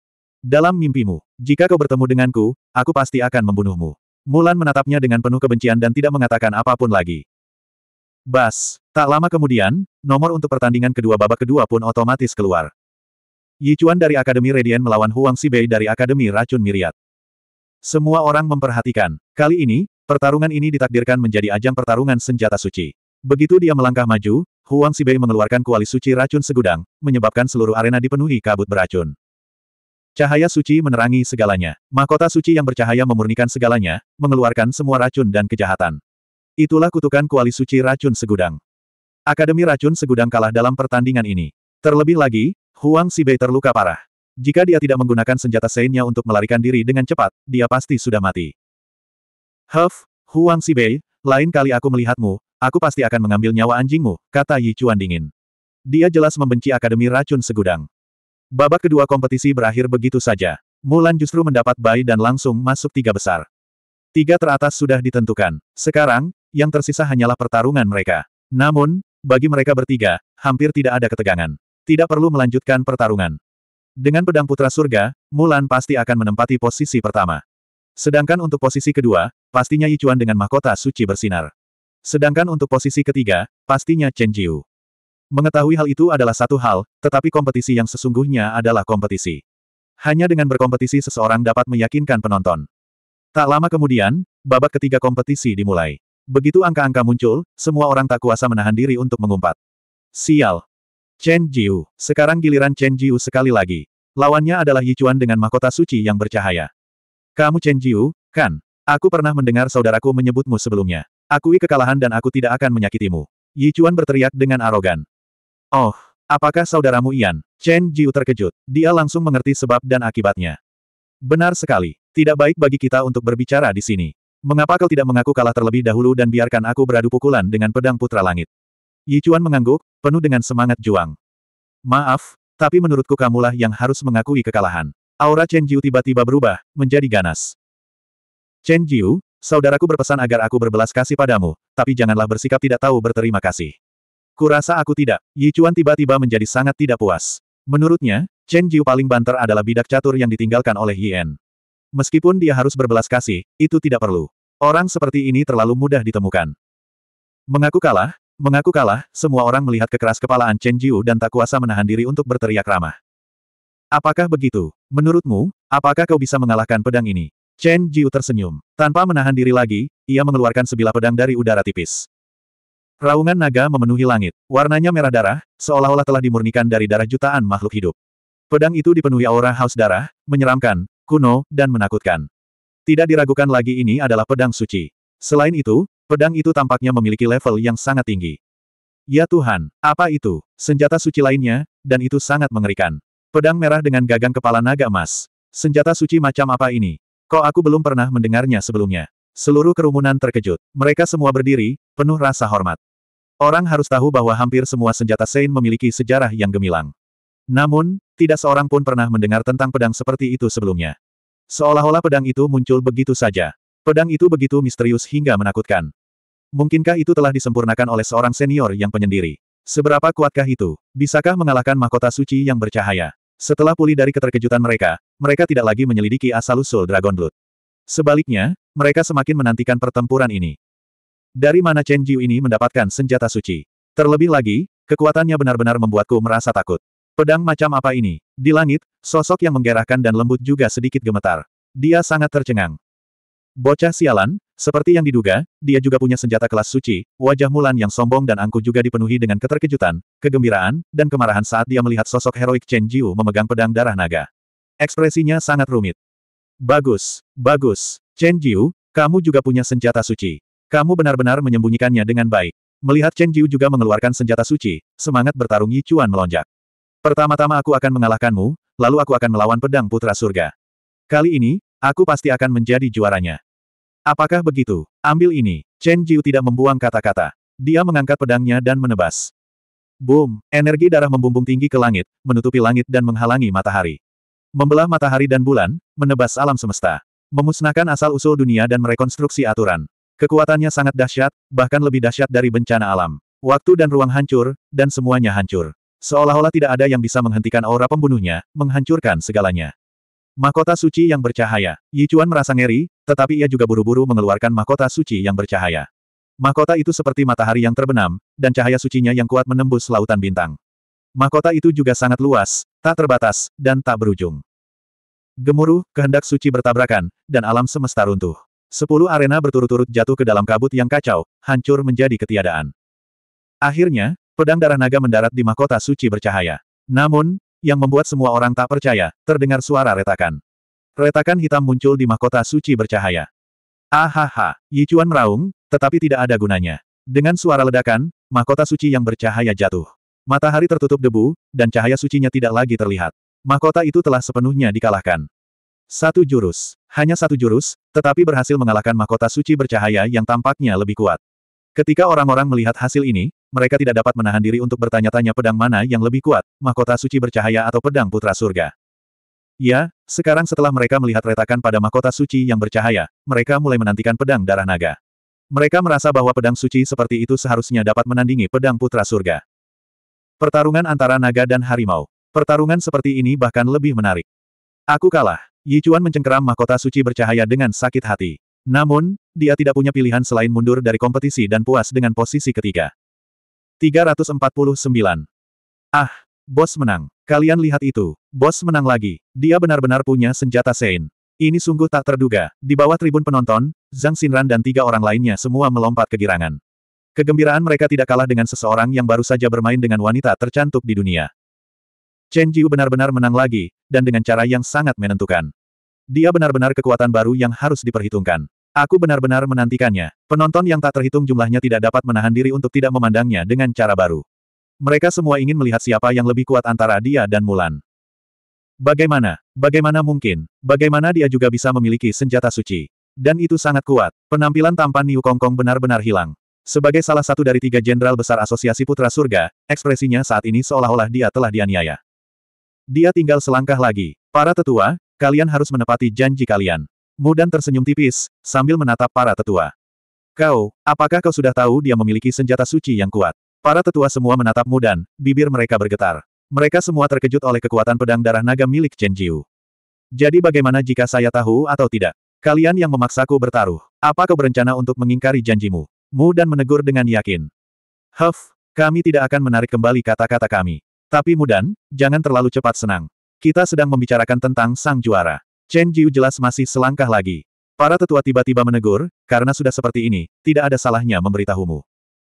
Dalam mimpimu, jika kau bertemu denganku, aku pasti akan membunuhmu. Mulan menatapnya dengan penuh kebencian dan tidak mengatakan apapun lagi. Bas, tak lama kemudian, nomor untuk pertandingan kedua babak kedua pun otomatis keluar. Yichuan dari Akademi Radian melawan Huang Sibei dari Akademi Racun Miriat. Semua orang memperhatikan. Kali ini, pertarungan ini ditakdirkan menjadi ajang pertarungan senjata suci. Begitu dia melangkah maju, Huang Sibei mengeluarkan kuali suci racun segudang, menyebabkan seluruh arena dipenuhi kabut beracun. Cahaya suci menerangi segalanya. Mahkota suci yang bercahaya memurnikan segalanya, mengeluarkan semua racun dan kejahatan. Itulah kutukan kuali suci racun segudang. Akademi racun segudang kalah dalam pertandingan ini. Terlebih lagi, Huang Sibei terluka parah. Jika dia tidak menggunakan senjata seinnya untuk melarikan diri dengan cepat, dia pasti sudah mati. Huff, Huang Sibei, lain kali aku melihatmu, aku pasti akan mengambil nyawa anjingmu, kata Yi Chuan dingin. Dia jelas membenci Akademi Racun Segudang. Babak kedua kompetisi berakhir begitu saja. Mulan justru mendapat bayi dan langsung masuk tiga besar. Tiga teratas sudah ditentukan. Sekarang, yang tersisa hanyalah pertarungan mereka. Namun, bagi mereka bertiga, hampir tidak ada ketegangan. Tidak perlu melanjutkan pertarungan. Dengan pedang putra surga, Mulan pasti akan menempati posisi pertama. Sedangkan untuk posisi kedua, pastinya Yichuan dengan mahkota suci bersinar. Sedangkan untuk posisi ketiga, pastinya Chen Jiu. Mengetahui hal itu adalah satu hal, tetapi kompetisi yang sesungguhnya adalah kompetisi. Hanya dengan berkompetisi seseorang dapat meyakinkan penonton. Tak lama kemudian, babak ketiga kompetisi dimulai. Begitu angka-angka muncul, semua orang tak kuasa menahan diri untuk mengumpat. Sial. Chen Jiu. Sekarang giliran Chen Jiu sekali lagi. Lawannya adalah Yichuan dengan mahkota suci yang bercahaya. Kamu Chen Jiu, kan? Aku pernah mendengar saudaraku menyebutmu sebelumnya. Akui kekalahan dan aku tidak akan menyakitimu. Yichuan berteriak dengan arogan. Oh, apakah saudaramu Ian? Chen Jiu terkejut. Dia langsung mengerti sebab dan akibatnya. Benar sekali. Tidak baik bagi kita untuk berbicara di sini. Mengapa kau tidak mengaku kalah terlebih dahulu dan biarkan aku beradu pukulan dengan pedang putra langit? Yichuan mengangguk, penuh dengan semangat juang. Maaf, tapi menurutku kamulah yang harus mengakui kekalahan. Aura Chen Jiu tiba-tiba berubah, menjadi ganas. Chen Jiu, saudaraku berpesan agar aku berbelas kasih padamu, tapi janganlah bersikap tidak tahu berterima kasih. Kurasa aku tidak. Yi Chuan tiba-tiba menjadi sangat tidak puas. Menurutnya, Chen Jiu paling banter adalah bidak catur yang ditinggalkan oleh Yen. Meskipun dia harus berbelas kasih, itu tidak perlu. Orang seperti ini terlalu mudah ditemukan. Mengaku kalah, mengaku kalah, semua orang melihat kekeras kepalaan Chen Jiu dan tak kuasa menahan diri untuk berteriak ramah. Apakah begitu? Menurutmu, apakah kau bisa mengalahkan pedang ini? Chen Jiu tersenyum. Tanpa menahan diri lagi, ia mengeluarkan sebilah pedang dari udara tipis. Raungan naga memenuhi langit. Warnanya merah darah, seolah-olah telah dimurnikan dari darah jutaan makhluk hidup. Pedang itu dipenuhi aura haus darah, menyeramkan, kuno, dan menakutkan. Tidak diragukan lagi ini adalah pedang suci. Selain itu, pedang itu tampaknya memiliki level yang sangat tinggi. Ya Tuhan, apa itu? Senjata suci lainnya, dan itu sangat mengerikan. Pedang merah dengan gagang kepala naga emas. Senjata suci macam apa ini? Kok aku belum pernah mendengarnya sebelumnya? Seluruh kerumunan terkejut. Mereka semua berdiri, penuh rasa hormat. Orang harus tahu bahwa hampir semua senjata Sein memiliki sejarah yang gemilang. Namun, tidak seorang pun pernah mendengar tentang pedang seperti itu sebelumnya. Seolah-olah pedang itu muncul begitu saja. Pedang itu begitu misterius hingga menakutkan. Mungkinkah itu telah disempurnakan oleh seorang senior yang penyendiri? Seberapa kuatkah itu? Bisakah mengalahkan mahkota suci yang bercahaya? Setelah pulih dari keterkejutan mereka, mereka tidak lagi menyelidiki asal-usul Dragon Blood. Sebaliknya, mereka semakin menantikan pertempuran ini. Dari mana Chen Jiu ini mendapatkan senjata suci? Terlebih lagi, kekuatannya benar-benar membuatku merasa takut. Pedang macam apa ini? Di langit, sosok yang menggerahkan dan lembut juga sedikit gemetar. Dia sangat tercengang. Bocah sialan, seperti yang diduga, dia juga punya senjata kelas suci, wajah Mulan yang sombong dan angku juga dipenuhi dengan keterkejutan, kegembiraan, dan kemarahan saat dia melihat sosok heroik Chen Jiu memegang pedang darah naga. Ekspresinya sangat rumit. Bagus, bagus, Chen Jiu, kamu juga punya senjata suci. Kamu benar-benar menyembunyikannya dengan baik. Melihat Chen Jiu juga mengeluarkan senjata suci, semangat bertarung Yi Chuan melonjak. Pertama-tama aku akan mengalahkanmu, lalu aku akan melawan pedang putra surga. Kali ini, aku pasti akan menjadi juaranya. Apakah begitu? Ambil ini. Chen Jiu tidak membuang kata-kata. Dia mengangkat pedangnya dan menebas. Boom! Energi darah membumbung tinggi ke langit, menutupi langit dan menghalangi matahari. Membelah matahari dan bulan, menebas alam semesta. Memusnahkan asal-usul dunia dan merekonstruksi aturan. Kekuatannya sangat dahsyat, bahkan lebih dahsyat dari bencana alam. Waktu dan ruang hancur, dan semuanya hancur. Seolah-olah tidak ada yang bisa menghentikan aura pembunuhnya, menghancurkan segalanya. Mahkota suci yang bercahaya. Yichuan merasa ngeri, tetapi ia juga buru-buru mengeluarkan mahkota suci yang bercahaya. Mahkota itu seperti matahari yang terbenam, dan cahaya sucinya yang kuat menembus lautan bintang. Mahkota itu juga sangat luas, tak terbatas, dan tak berujung. Gemuruh, kehendak suci bertabrakan, dan alam semesta runtuh. Sepuluh arena berturut-turut jatuh ke dalam kabut yang kacau, hancur menjadi ketiadaan. Akhirnya, pedang darah naga mendarat di mahkota suci bercahaya. Namun, yang membuat semua orang tak percaya, terdengar suara retakan. Retakan hitam muncul di mahkota suci bercahaya. Ahaha, Yicuan meraung, tetapi tidak ada gunanya. Dengan suara ledakan, mahkota suci yang bercahaya jatuh. Matahari tertutup debu, dan cahaya sucinya tidak lagi terlihat. Mahkota itu telah sepenuhnya dikalahkan. Satu jurus. Hanya satu jurus, tetapi berhasil mengalahkan mahkota suci bercahaya yang tampaknya lebih kuat. Ketika orang-orang melihat hasil ini, mereka tidak dapat menahan diri untuk bertanya-tanya pedang mana yang lebih kuat, mahkota suci bercahaya atau pedang putra surga. Ya, sekarang setelah mereka melihat retakan pada mahkota suci yang bercahaya, mereka mulai menantikan pedang darah naga. Mereka merasa bahwa pedang suci seperti itu seharusnya dapat menandingi pedang putra surga. Pertarungan antara naga dan harimau. Pertarungan seperti ini bahkan lebih menarik. Aku kalah. Yi Chuan mencengkeram mahkota suci bercahaya dengan sakit hati. Namun, dia tidak punya pilihan selain mundur dari kompetisi dan puas dengan posisi ketiga. 349. Ah, bos menang. Kalian lihat itu, bos menang lagi. Dia benar-benar punya senjata Sein. Ini sungguh tak terduga. Di bawah tribun penonton, Zhang Xinran dan tiga orang lainnya semua melompat kegirangan. Kegembiraan mereka tidak kalah dengan seseorang yang baru saja bermain dengan wanita tercantik di dunia. Chen Jiu benar-benar menang lagi, dan dengan cara yang sangat menentukan. Dia benar-benar kekuatan baru yang harus diperhitungkan. Aku benar-benar menantikannya. Penonton yang tak terhitung jumlahnya tidak dapat menahan diri untuk tidak memandangnya dengan cara baru. Mereka semua ingin melihat siapa yang lebih kuat antara dia dan Mulan. Bagaimana? Bagaimana mungkin? Bagaimana dia juga bisa memiliki senjata suci? Dan itu sangat kuat. Penampilan tampan Niu Kongkong benar-benar hilang. Sebagai salah satu dari tiga jenderal besar Asosiasi Putra Surga, ekspresinya saat ini seolah-olah dia telah dianiaya. Dia tinggal selangkah lagi. Para tetua, kalian harus menepati janji kalian. Mudan tersenyum tipis, sambil menatap para tetua. Kau, apakah kau sudah tahu dia memiliki senjata suci yang kuat? Para tetua semua menatap Mudan, bibir mereka bergetar. Mereka semua terkejut oleh kekuatan pedang darah naga milik Chen Jiu. Jadi bagaimana jika saya tahu atau tidak? Kalian yang memaksaku bertaruh. Apa kau berencana untuk mengingkari janjimu? Mudan menegur dengan yakin. Huff, kami tidak akan menarik kembali kata-kata kami. Tapi Mudan, jangan terlalu cepat senang. Kita sedang membicarakan tentang sang juara. Chen Jiu jelas masih selangkah lagi. Para tetua tiba-tiba menegur, karena sudah seperti ini, tidak ada salahnya memberitahumu.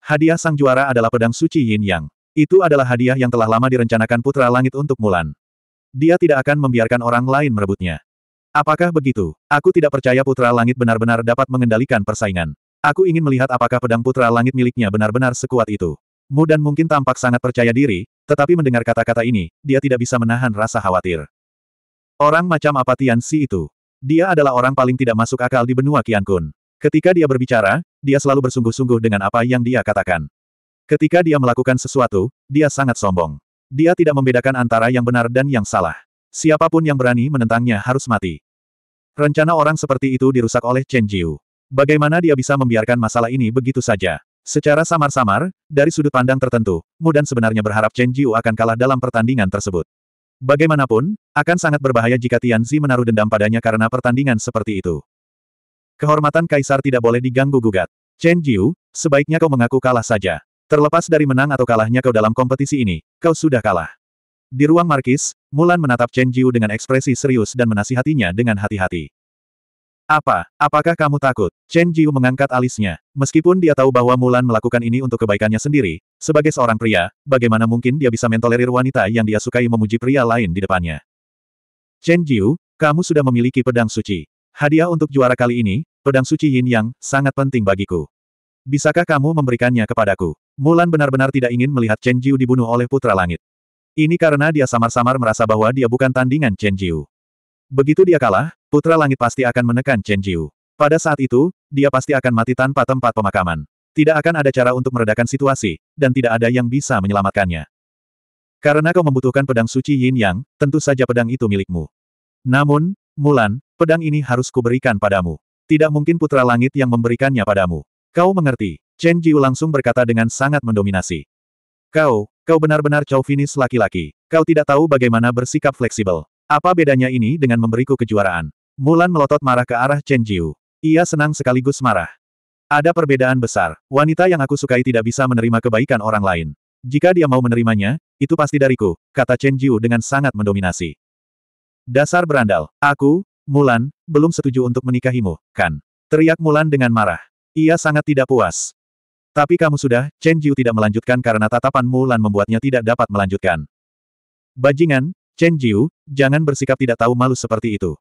Hadiah sang juara adalah pedang suci Yin Yang. Itu adalah hadiah yang telah lama direncanakan Putra Langit untuk Mulan. Dia tidak akan membiarkan orang lain merebutnya. Apakah begitu? Aku tidak percaya Putra Langit benar-benar dapat mengendalikan persaingan. Aku ingin melihat apakah pedang Putra Langit miliknya benar-benar sekuat itu. Mudan mungkin tampak sangat percaya diri, tetapi mendengar kata-kata ini, dia tidak bisa menahan rasa khawatir. Orang macam apa Tian Si itu? Dia adalah orang paling tidak masuk akal di benua Qiankun. Ketika dia berbicara, dia selalu bersungguh-sungguh dengan apa yang dia katakan. Ketika dia melakukan sesuatu, dia sangat sombong. Dia tidak membedakan antara yang benar dan yang salah. Siapapun yang berani menentangnya harus mati. Rencana orang seperti itu dirusak oleh Chen Jiu. Bagaimana dia bisa membiarkan masalah ini begitu saja? Secara samar-samar, dari sudut pandang tertentu, Mudan sebenarnya berharap Chen Jiu akan kalah dalam pertandingan tersebut. Bagaimanapun, akan sangat berbahaya jika Tian Tianzi menaruh dendam padanya karena pertandingan seperti itu. Kehormatan Kaisar tidak boleh diganggu-gugat. Chen Jiu, sebaiknya kau mengaku kalah saja. Terlepas dari menang atau kalahnya kau dalam kompetisi ini, kau sudah kalah. Di ruang markis, Mulan menatap Chen Jiu dengan ekspresi serius dan menasihatinya dengan hati-hati. Apa? Apakah kamu takut? Chen Jiu mengangkat alisnya. Meskipun dia tahu bahwa Mulan melakukan ini untuk kebaikannya sendiri, sebagai seorang pria, bagaimana mungkin dia bisa mentolerir wanita yang dia sukai memuji pria lain di depannya? Chen Jiu, kamu sudah memiliki pedang suci. Hadiah untuk juara kali ini, pedang suci Yin Yang, sangat penting bagiku. Bisakah kamu memberikannya kepadaku? Mulan benar-benar tidak ingin melihat Chen Jiu dibunuh oleh Putra Langit. Ini karena dia samar-samar merasa bahwa dia bukan tandingan Chen Jiu. Begitu dia kalah, Putra Langit pasti akan menekan Chen Jiu. Pada saat itu, dia pasti akan mati tanpa tempat pemakaman. Tidak akan ada cara untuk meredakan situasi, dan tidak ada yang bisa menyelamatkannya. Karena kau membutuhkan pedang suci Yin Yang, tentu saja pedang itu milikmu. Namun, Mulan, pedang ini harus kuberikan padamu. Tidak mungkin Putra Langit yang memberikannya padamu. Kau mengerti, Chen Jiu langsung berkata dengan sangat mendominasi. Kau, kau benar-benar chauvinis laki-laki. Kau tidak tahu bagaimana bersikap fleksibel. Apa bedanya ini dengan memberiku kejuaraan? Mulan melotot marah ke arah Chen Jiu. Ia senang sekaligus marah. Ada perbedaan besar. Wanita yang aku sukai tidak bisa menerima kebaikan orang lain. Jika dia mau menerimanya, itu pasti dariku, kata Chen Jiu dengan sangat mendominasi. Dasar berandal. Aku, Mulan, belum setuju untuk menikahimu, kan? Teriak Mulan dengan marah. Ia sangat tidak puas. Tapi kamu sudah, Chen Jiu tidak melanjutkan karena tatapan Mulan membuatnya tidak dapat melanjutkan. Bajingan, Chen Jiu, jangan bersikap tidak tahu malu seperti itu.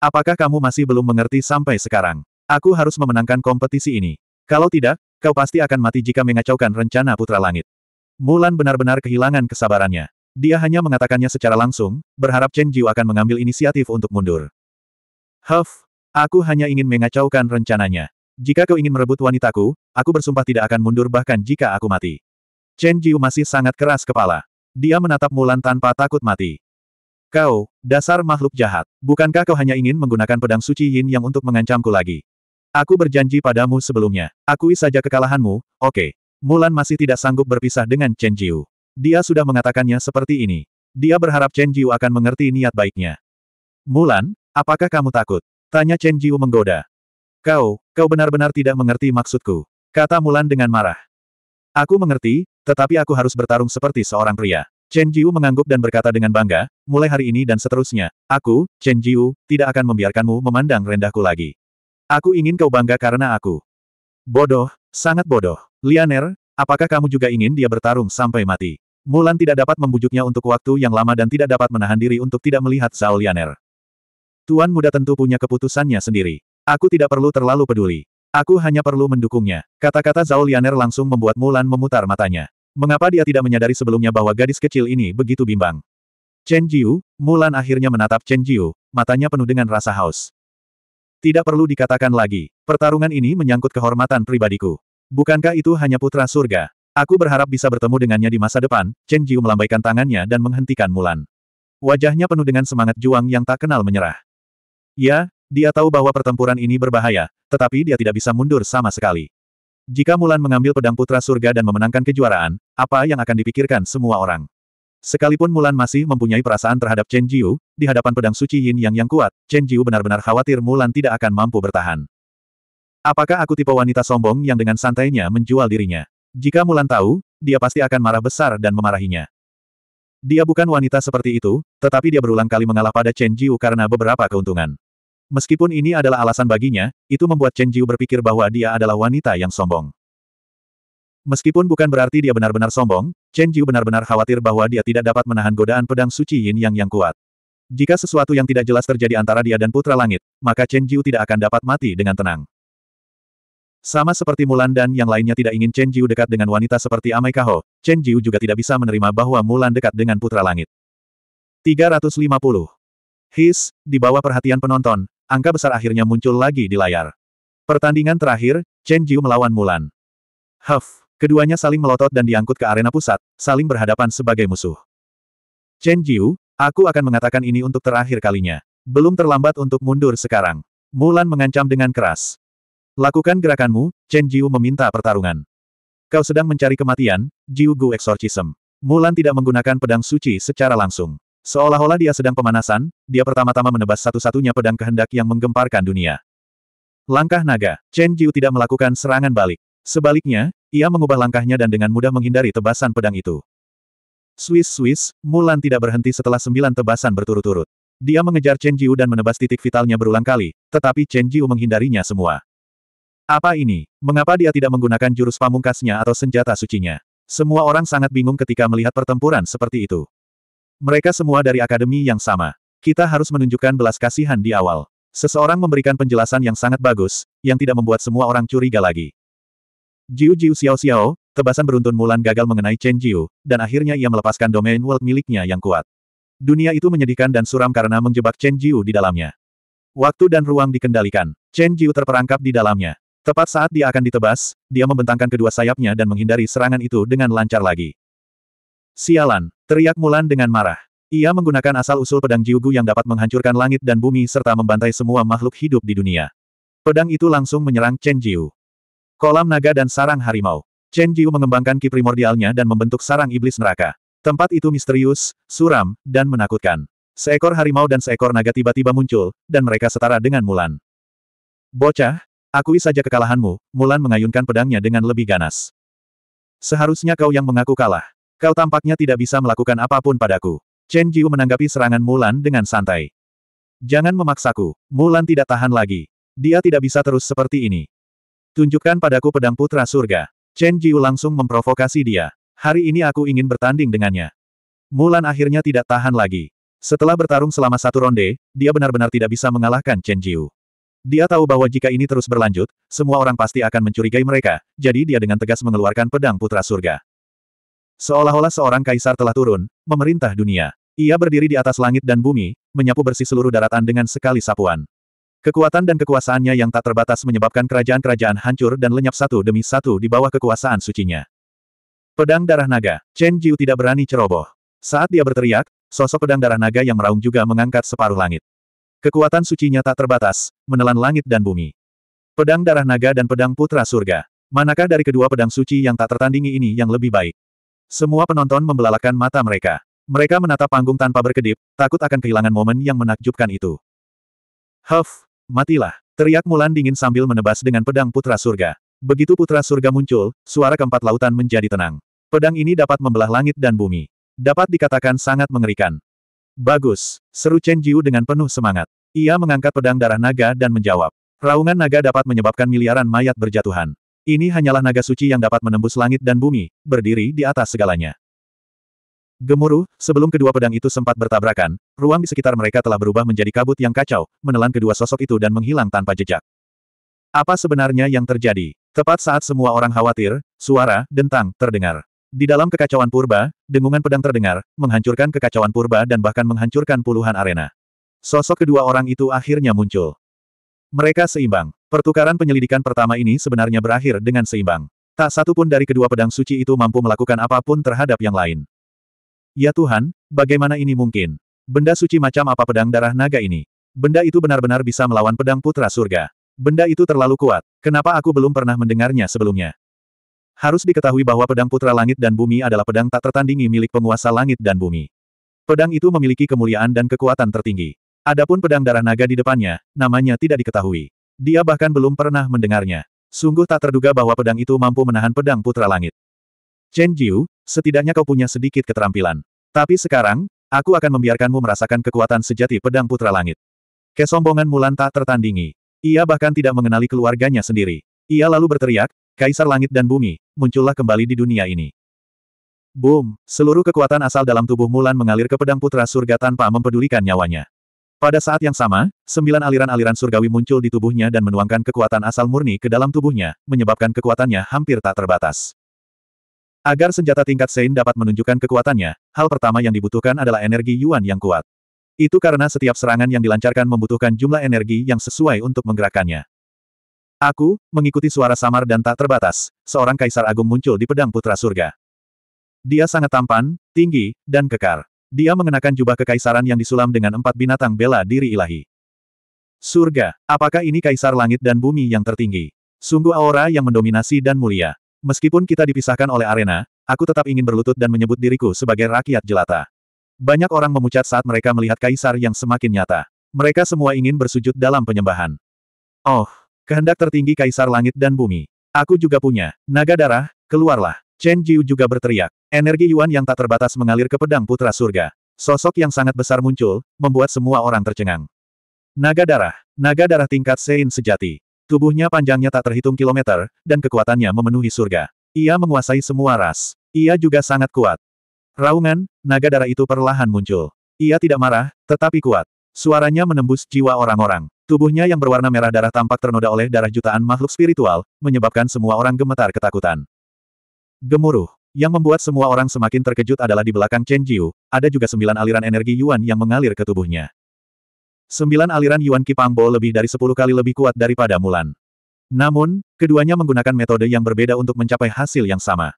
Apakah kamu masih belum mengerti sampai sekarang? Aku harus memenangkan kompetisi ini. Kalau tidak, kau pasti akan mati jika mengacaukan rencana Putra Langit. Mulan benar-benar kehilangan kesabarannya. Dia hanya mengatakannya secara langsung, berharap Chen Jiu akan mengambil inisiatif untuk mundur. Huff, aku hanya ingin mengacaukan rencananya. Jika kau ingin merebut wanitaku, aku bersumpah tidak akan mundur bahkan jika aku mati. Chen Jiu masih sangat keras kepala. Dia menatap Mulan tanpa takut mati. Kau, dasar makhluk jahat. Bukankah kau hanya ingin menggunakan pedang suci Yin yang untuk mengancamku lagi? Aku berjanji padamu sebelumnya. Akui saja kekalahanmu, oke. Okay. Mulan masih tidak sanggup berpisah dengan Chen Jiu. Dia sudah mengatakannya seperti ini. Dia berharap Chen Jiu akan mengerti niat baiknya. Mulan, apakah kamu takut? Tanya Chen Jiu menggoda. Kau, kau benar-benar tidak mengerti maksudku. Kata Mulan dengan marah. Aku mengerti, tetapi aku harus bertarung seperti seorang pria. Chen Jiu mengangguk dan berkata dengan bangga, mulai hari ini dan seterusnya, aku, Chen Jiu, tidak akan membiarkanmu memandang rendahku lagi. Aku ingin kau bangga karena aku. Bodoh, sangat bodoh. Lianer, apakah kamu juga ingin dia bertarung sampai mati? Mulan tidak dapat membujuknya untuk waktu yang lama dan tidak dapat menahan diri untuk tidak melihat Zhao Lianer. Tuan muda tentu punya keputusannya sendiri. Aku tidak perlu terlalu peduli. Aku hanya perlu mendukungnya. Kata-kata Zhao Lianer langsung membuat Mulan memutar matanya. Mengapa dia tidak menyadari sebelumnya bahwa gadis kecil ini begitu bimbang? Chen Jiu, Mulan akhirnya menatap Chen Jiu, matanya penuh dengan rasa haus. Tidak perlu dikatakan lagi, pertarungan ini menyangkut kehormatan pribadiku. Bukankah itu hanya putra surga? Aku berharap bisa bertemu dengannya di masa depan, Chen Jiu melambaikan tangannya dan menghentikan Mulan. Wajahnya penuh dengan semangat juang yang tak kenal menyerah. Ya, dia tahu bahwa pertempuran ini berbahaya, tetapi dia tidak bisa mundur sama sekali. Jika Mulan mengambil pedang putra surga dan memenangkan kejuaraan, apa yang akan dipikirkan semua orang? Sekalipun Mulan masih mempunyai perasaan terhadap Chen Jiu, di hadapan pedang suci Yin Yang yang kuat, Chen Jiu benar-benar khawatir Mulan tidak akan mampu bertahan. Apakah aku tipe wanita sombong yang dengan santainya menjual dirinya? Jika Mulan tahu, dia pasti akan marah besar dan memarahinya. Dia bukan wanita seperti itu, tetapi dia berulang kali mengalah pada Chen Jiu karena beberapa keuntungan. Meskipun ini adalah alasan baginya, itu membuat Chen Jiu berpikir bahwa dia adalah wanita yang sombong. Meskipun bukan berarti dia benar-benar sombong, Chen Jiu benar-benar khawatir bahwa dia tidak dapat menahan godaan pedang suci Yin Yang yang kuat. Jika sesuatu yang tidak jelas terjadi antara dia dan Putra Langit, maka Chen Jiu tidak akan dapat mati dengan tenang. Sama seperti Mulan dan yang lainnya tidak ingin Chen Jiu dekat dengan wanita seperti Amai Kaho, Chen Jiu juga tidak bisa menerima bahwa Mulan dekat dengan Putra Langit. 350. His, di bawah perhatian penonton, angka besar akhirnya muncul lagi di layar. Pertandingan terakhir, Chen Jiu melawan Mulan. Huff, keduanya saling melotot dan diangkut ke arena pusat, saling berhadapan sebagai musuh. Chen Jiu, aku akan mengatakan ini untuk terakhir kalinya. Belum terlambat untuk mundur sekarang. Mulan mengancam dengan keras. Lakukan gerakanmu, Chen Jiu meminta pertarungan. Kau sedang mencari kematian, Jiu Gu Exorcism. Mulan tidak menggunakan pedang suci secara langsung. Seolah-olah dia sedang pemanasan, dia pertama-tama menebas satu-satunya pedang kehendak yang menggemparkan dunia. Langkah naga, Chen Jiu tidak melakukan serangan balik. Sebaliknya, ia mengubah langkahnya dan dengan mudah menghindari tebasan pedang itu. Swiss-Swiss, Mulan tidak berhenti setelah sembilan tebasan berturut-turut. Dia mengejar Chen Jiu dan menebas titik vitalnya berulang kali, tetapi Chen Jiu menghindarinya semua. Apa ini? Mengapa dia tidak menggunakan jurus pamungkasnya atau senjata sucinya? Semua orang sangat bingung ketika melihat pertempuran seperti itu. Mereka semua dari akademi yang sama. Kita harus menunjukkan belas kasihan di awal. Seseorang memberikan penjelasan yang sangat bagus, yang tidak membuat semua orang curiga lagi. Jiu Jiu Xiao Xiao, tebasan beruntun Mulan gagal mengenai Chen Jiu, dan akhirnya ia melepaskan domain world miliknya yang kuat. Dunia itu menyedihkan dan suram karena menjebak Chen Jiu di dalamnya. Waktu dan ruang dikendalikan. Chen Jiu terperangkap di dalamnya. Tepat saat dia akan ditebas, dia membentangkan kedua sayapnya dan menghindari serangan itu dengan lancar lagi. Sialan, Teriak Mulan dengan marah. Ia menggunakan asal-usul pedang Jiugu yang dapat menghancurkan langit dan bumi serta membantai semua makhluk hidup di dunia. Pedang itu langsung menyerang Chen Jiu. Kolam naga dan sarang harimau. Chen Jiu mengembangkan ki primordialnya dan membentuk sarang iblis neraka. Tempat itu misterius, suram, dan menakutkan. Seekor harimau dan seekor naga tiba-tiba muncul, dan mereka setara dengan Mulan. Bocah, akui saja kekalahanmu, Mulan mengayunkan pedangnya dengan lebih ganas. Seharusnya kau yang mengaku kalah. Kau tampaknya tidak bisa melakukan apapun padaku. Chen Jiu menanggapi serangan Mulan dengan santai. Jangan memaksaku. Mulan tidak tahan lagi. Dia tidak bisa terus seperti ini. Tunjukkan padaku pedang putra surga. Chen Jiu langsung memprovokasi dia. Hari ini aku ingin bertanding dengannya. Mulan akhirnya tidak tahan lagi. Setelah bertarung selama satu ronde, dia benar-benar tidak bisa mengalahkan Chen Jiu. Dia tahu bahwa jika ini terus berlanjut, semua orang pasti akan mencurigai mereka, jadi dia dengan tegas mengeluarkan pedang putra surga. Seolah-olah seorang kaisar telah turun, memerintah dunia. Ia berdiri di atas langit dan bumi, menyapu bersih seluruh daratan dengan sekali sapuan. Kekuatan dan kekuasaannya yang tak terbatas menyebabkan kerajaan-kerajaan hancur dan lenyap satu demi satu di bawah kekuasaan sucinya. Pedang Darah Naga, Chen Jiu tidak berani ceroboh. Saat dia berteriak, sosok pedang darah naga yang meraung juga mengangkat separuh langit. Kekuatan sucinya tak terbatas, menelan langit dan bumi. Pedang darah naga dan pedang putra surga. Manakah dari kedua pedang suci yang tak tertandingi ini yang lebih baik? Semua penonton membelalakan mata mereka. Mereka menatap panggung tanpa berkedip, takut akan kehilangan momen yang menakjubkan itu. Huff, matilah, teriak Mulan dingin sambil menebas dengan pedang Putra Surga. Begitu Putra Surga muncul, suara keempat lautan menjadi tenang. Pedang ini dapat membelah langit dan bumi. Dapat dikatakan sangat mengerikan. Bagus, seru Chen Jiu dengan penuh semangat. Ia mengangkat pedang darah naga dan menjawab. Raungan naga dapat menyebabkan miliaran mayat berjatuhan. Ini hanyalah naga suci yang dapat menembus langit dan bumi, berdiri di atas segalanya. Gemuruh, sebelum kedua pedang itu sempat bertabrakan, ruang di sekitar mereka telah berubah menjadi kabut yang kacau, menelan kedua sosok itu dan menghilang tanpa jejak. Apa sebenarnya yang terjadi? Tepat saat semua orang khawatir, suara, dentang, terdengar. Di dalam kekacauan purba, dengungan pedang terdengar, menghancurkan kekacauan purba dan bahkan menghancurkan puluhan arena. Sosok kedua orang itu akhirnya muncul. Mereka seimbang. Pertukaran penyelidikan pertama ini sebenarnya berakhir dengan seimbang. Tak satu pun dari kedua pedang suci itu mampu melakukan apapun terhadap yang lain. Ya Tuhan, bagaimana ini mungkin? Benda suci macam apa pedang darah naga ini? Benda itu benar-benar bisa melawan pedang putra surga. Benda itu terlalu kuat. Kenapa aku belum pernah mendengarnya sebelumnya? Harus diketahui bahwa pedang putra langit dan bumi adalah pedang tak tertandingi milik penguasa langit dan bumi. Pedang itu memiliki kemuliaan dan kekuatan tertinggi. Adapun pedang darah naga di depannya, namanya tidak diketahui. Dia bahkan belum pernah mendengarnya. Sungguh tak terduga bahwa pedang itu mampu menahan pedang putra langit. Chen Jiu, setidaknya kau punya sedikit keterampilan. Tapi sekarang, aku akan membiarkanmu merasakan kekuatan sejati pedang putra langit. Kesombongan Mulan tak tertandingi. Ia bahkan tidak mengenali keluarganya sendiri. Ia lalu berteriak, Kaisar Langit dan Bumi, muncullah kembali di dunia ini. Boom, seluruh kekuatan asal dalam tubuh Mulan mengalir ke pedang putra surga tanpa mempedulikan nyawanya. Pada saat yang sama, sembilan aliran-aliran surgawi muncul di tubuhnya dan menuangkan kekuatan asal murni ke dalam tubuhnya, menyebabkan kekuatannya hampir tak terbatas. Agar senjata tingkat Sein dapat menunjukkan kekuatannya, hal pertama yang dibutuhkan adalah energi Yuan yang kuat. Itu karena setiap serangan yang dilancarkan membutuhkan jumlah energi yang sesuai untuk menggerakkannya. Aku, mengikuti suara samar dan tak terbatas, seorang kaisar agung muncul di pedang putra surga. Dia sangat tampan, tinggi, dan kekar. Dia mengenakan jubah kekaisaran yang disulam dengan empat binatang bela diri ilahi. Surga, apakah ini kaisar langit dan bumi yang tertinggi? Sungguh aura yang mendominasi dan mulia. Meskipun kita dipisahkan oleh arena, aku tetap ingin berlutut dan menyebut diriku sebagai rakyat jelata. Banyak orang memucat saat mereka melihat kaisar yang semakin nyata. Mereka semua ingin bersujud dalam penyembahan. Oh, kehendak tertinggi kaisar langit dan bumi. Aku juga punya, naga darah, keluarlah. Chen Jiu juga berteriak. Energi Yuan yang tak terbatas mengalir ke pedang putra surga. Sosok yang sangat besar muncul, membuat semua orang tercengang. Naga darah. Naga darah tingkat Sein sejati. Tubuhnya panjangnya tak terhitung kilometer, dan kekuatannya memenuhi surga. Ia menguasai semua ras. Ia juga sangat kuat. Raungan, naga darah itu perlahan muncul. Ia tidak marah, tetapi kuat. Suaranya menembus jiwa orang-orang. Tubuhnya yang berwarna merah darah tampak ternoda oleh darah jutaan makhluk spiritual, menyebabkan semua orang gemetar ketakutan. Gemuruh. Yang membuat semua orang semakin terkejut adalah di belakang Chen Jiu, ada juga sembilan aliran energi Yuan yang mengalir ke tubuhnya. Sembilan aliran Yuan Kipangbo lebih dari sepuluh kali lebih kuat daripada Mulan. Namun, keduanya menggunakan metode yang berbeda untuk mencapai hasil yang sama.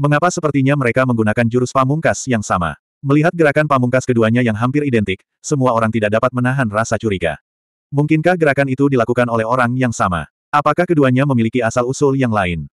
Mengapa sepertinya mereka menggunakan jurus pamungkas yang sama? Melihat gerakan pamungkas keduanya yang hampir identik, semua orang tidak dapat menahan rasa curiga. Mungkinkah gerakan itu dilakukan oleh orang yang sama? Apakah keduanya memiliki asal-usul yang lain?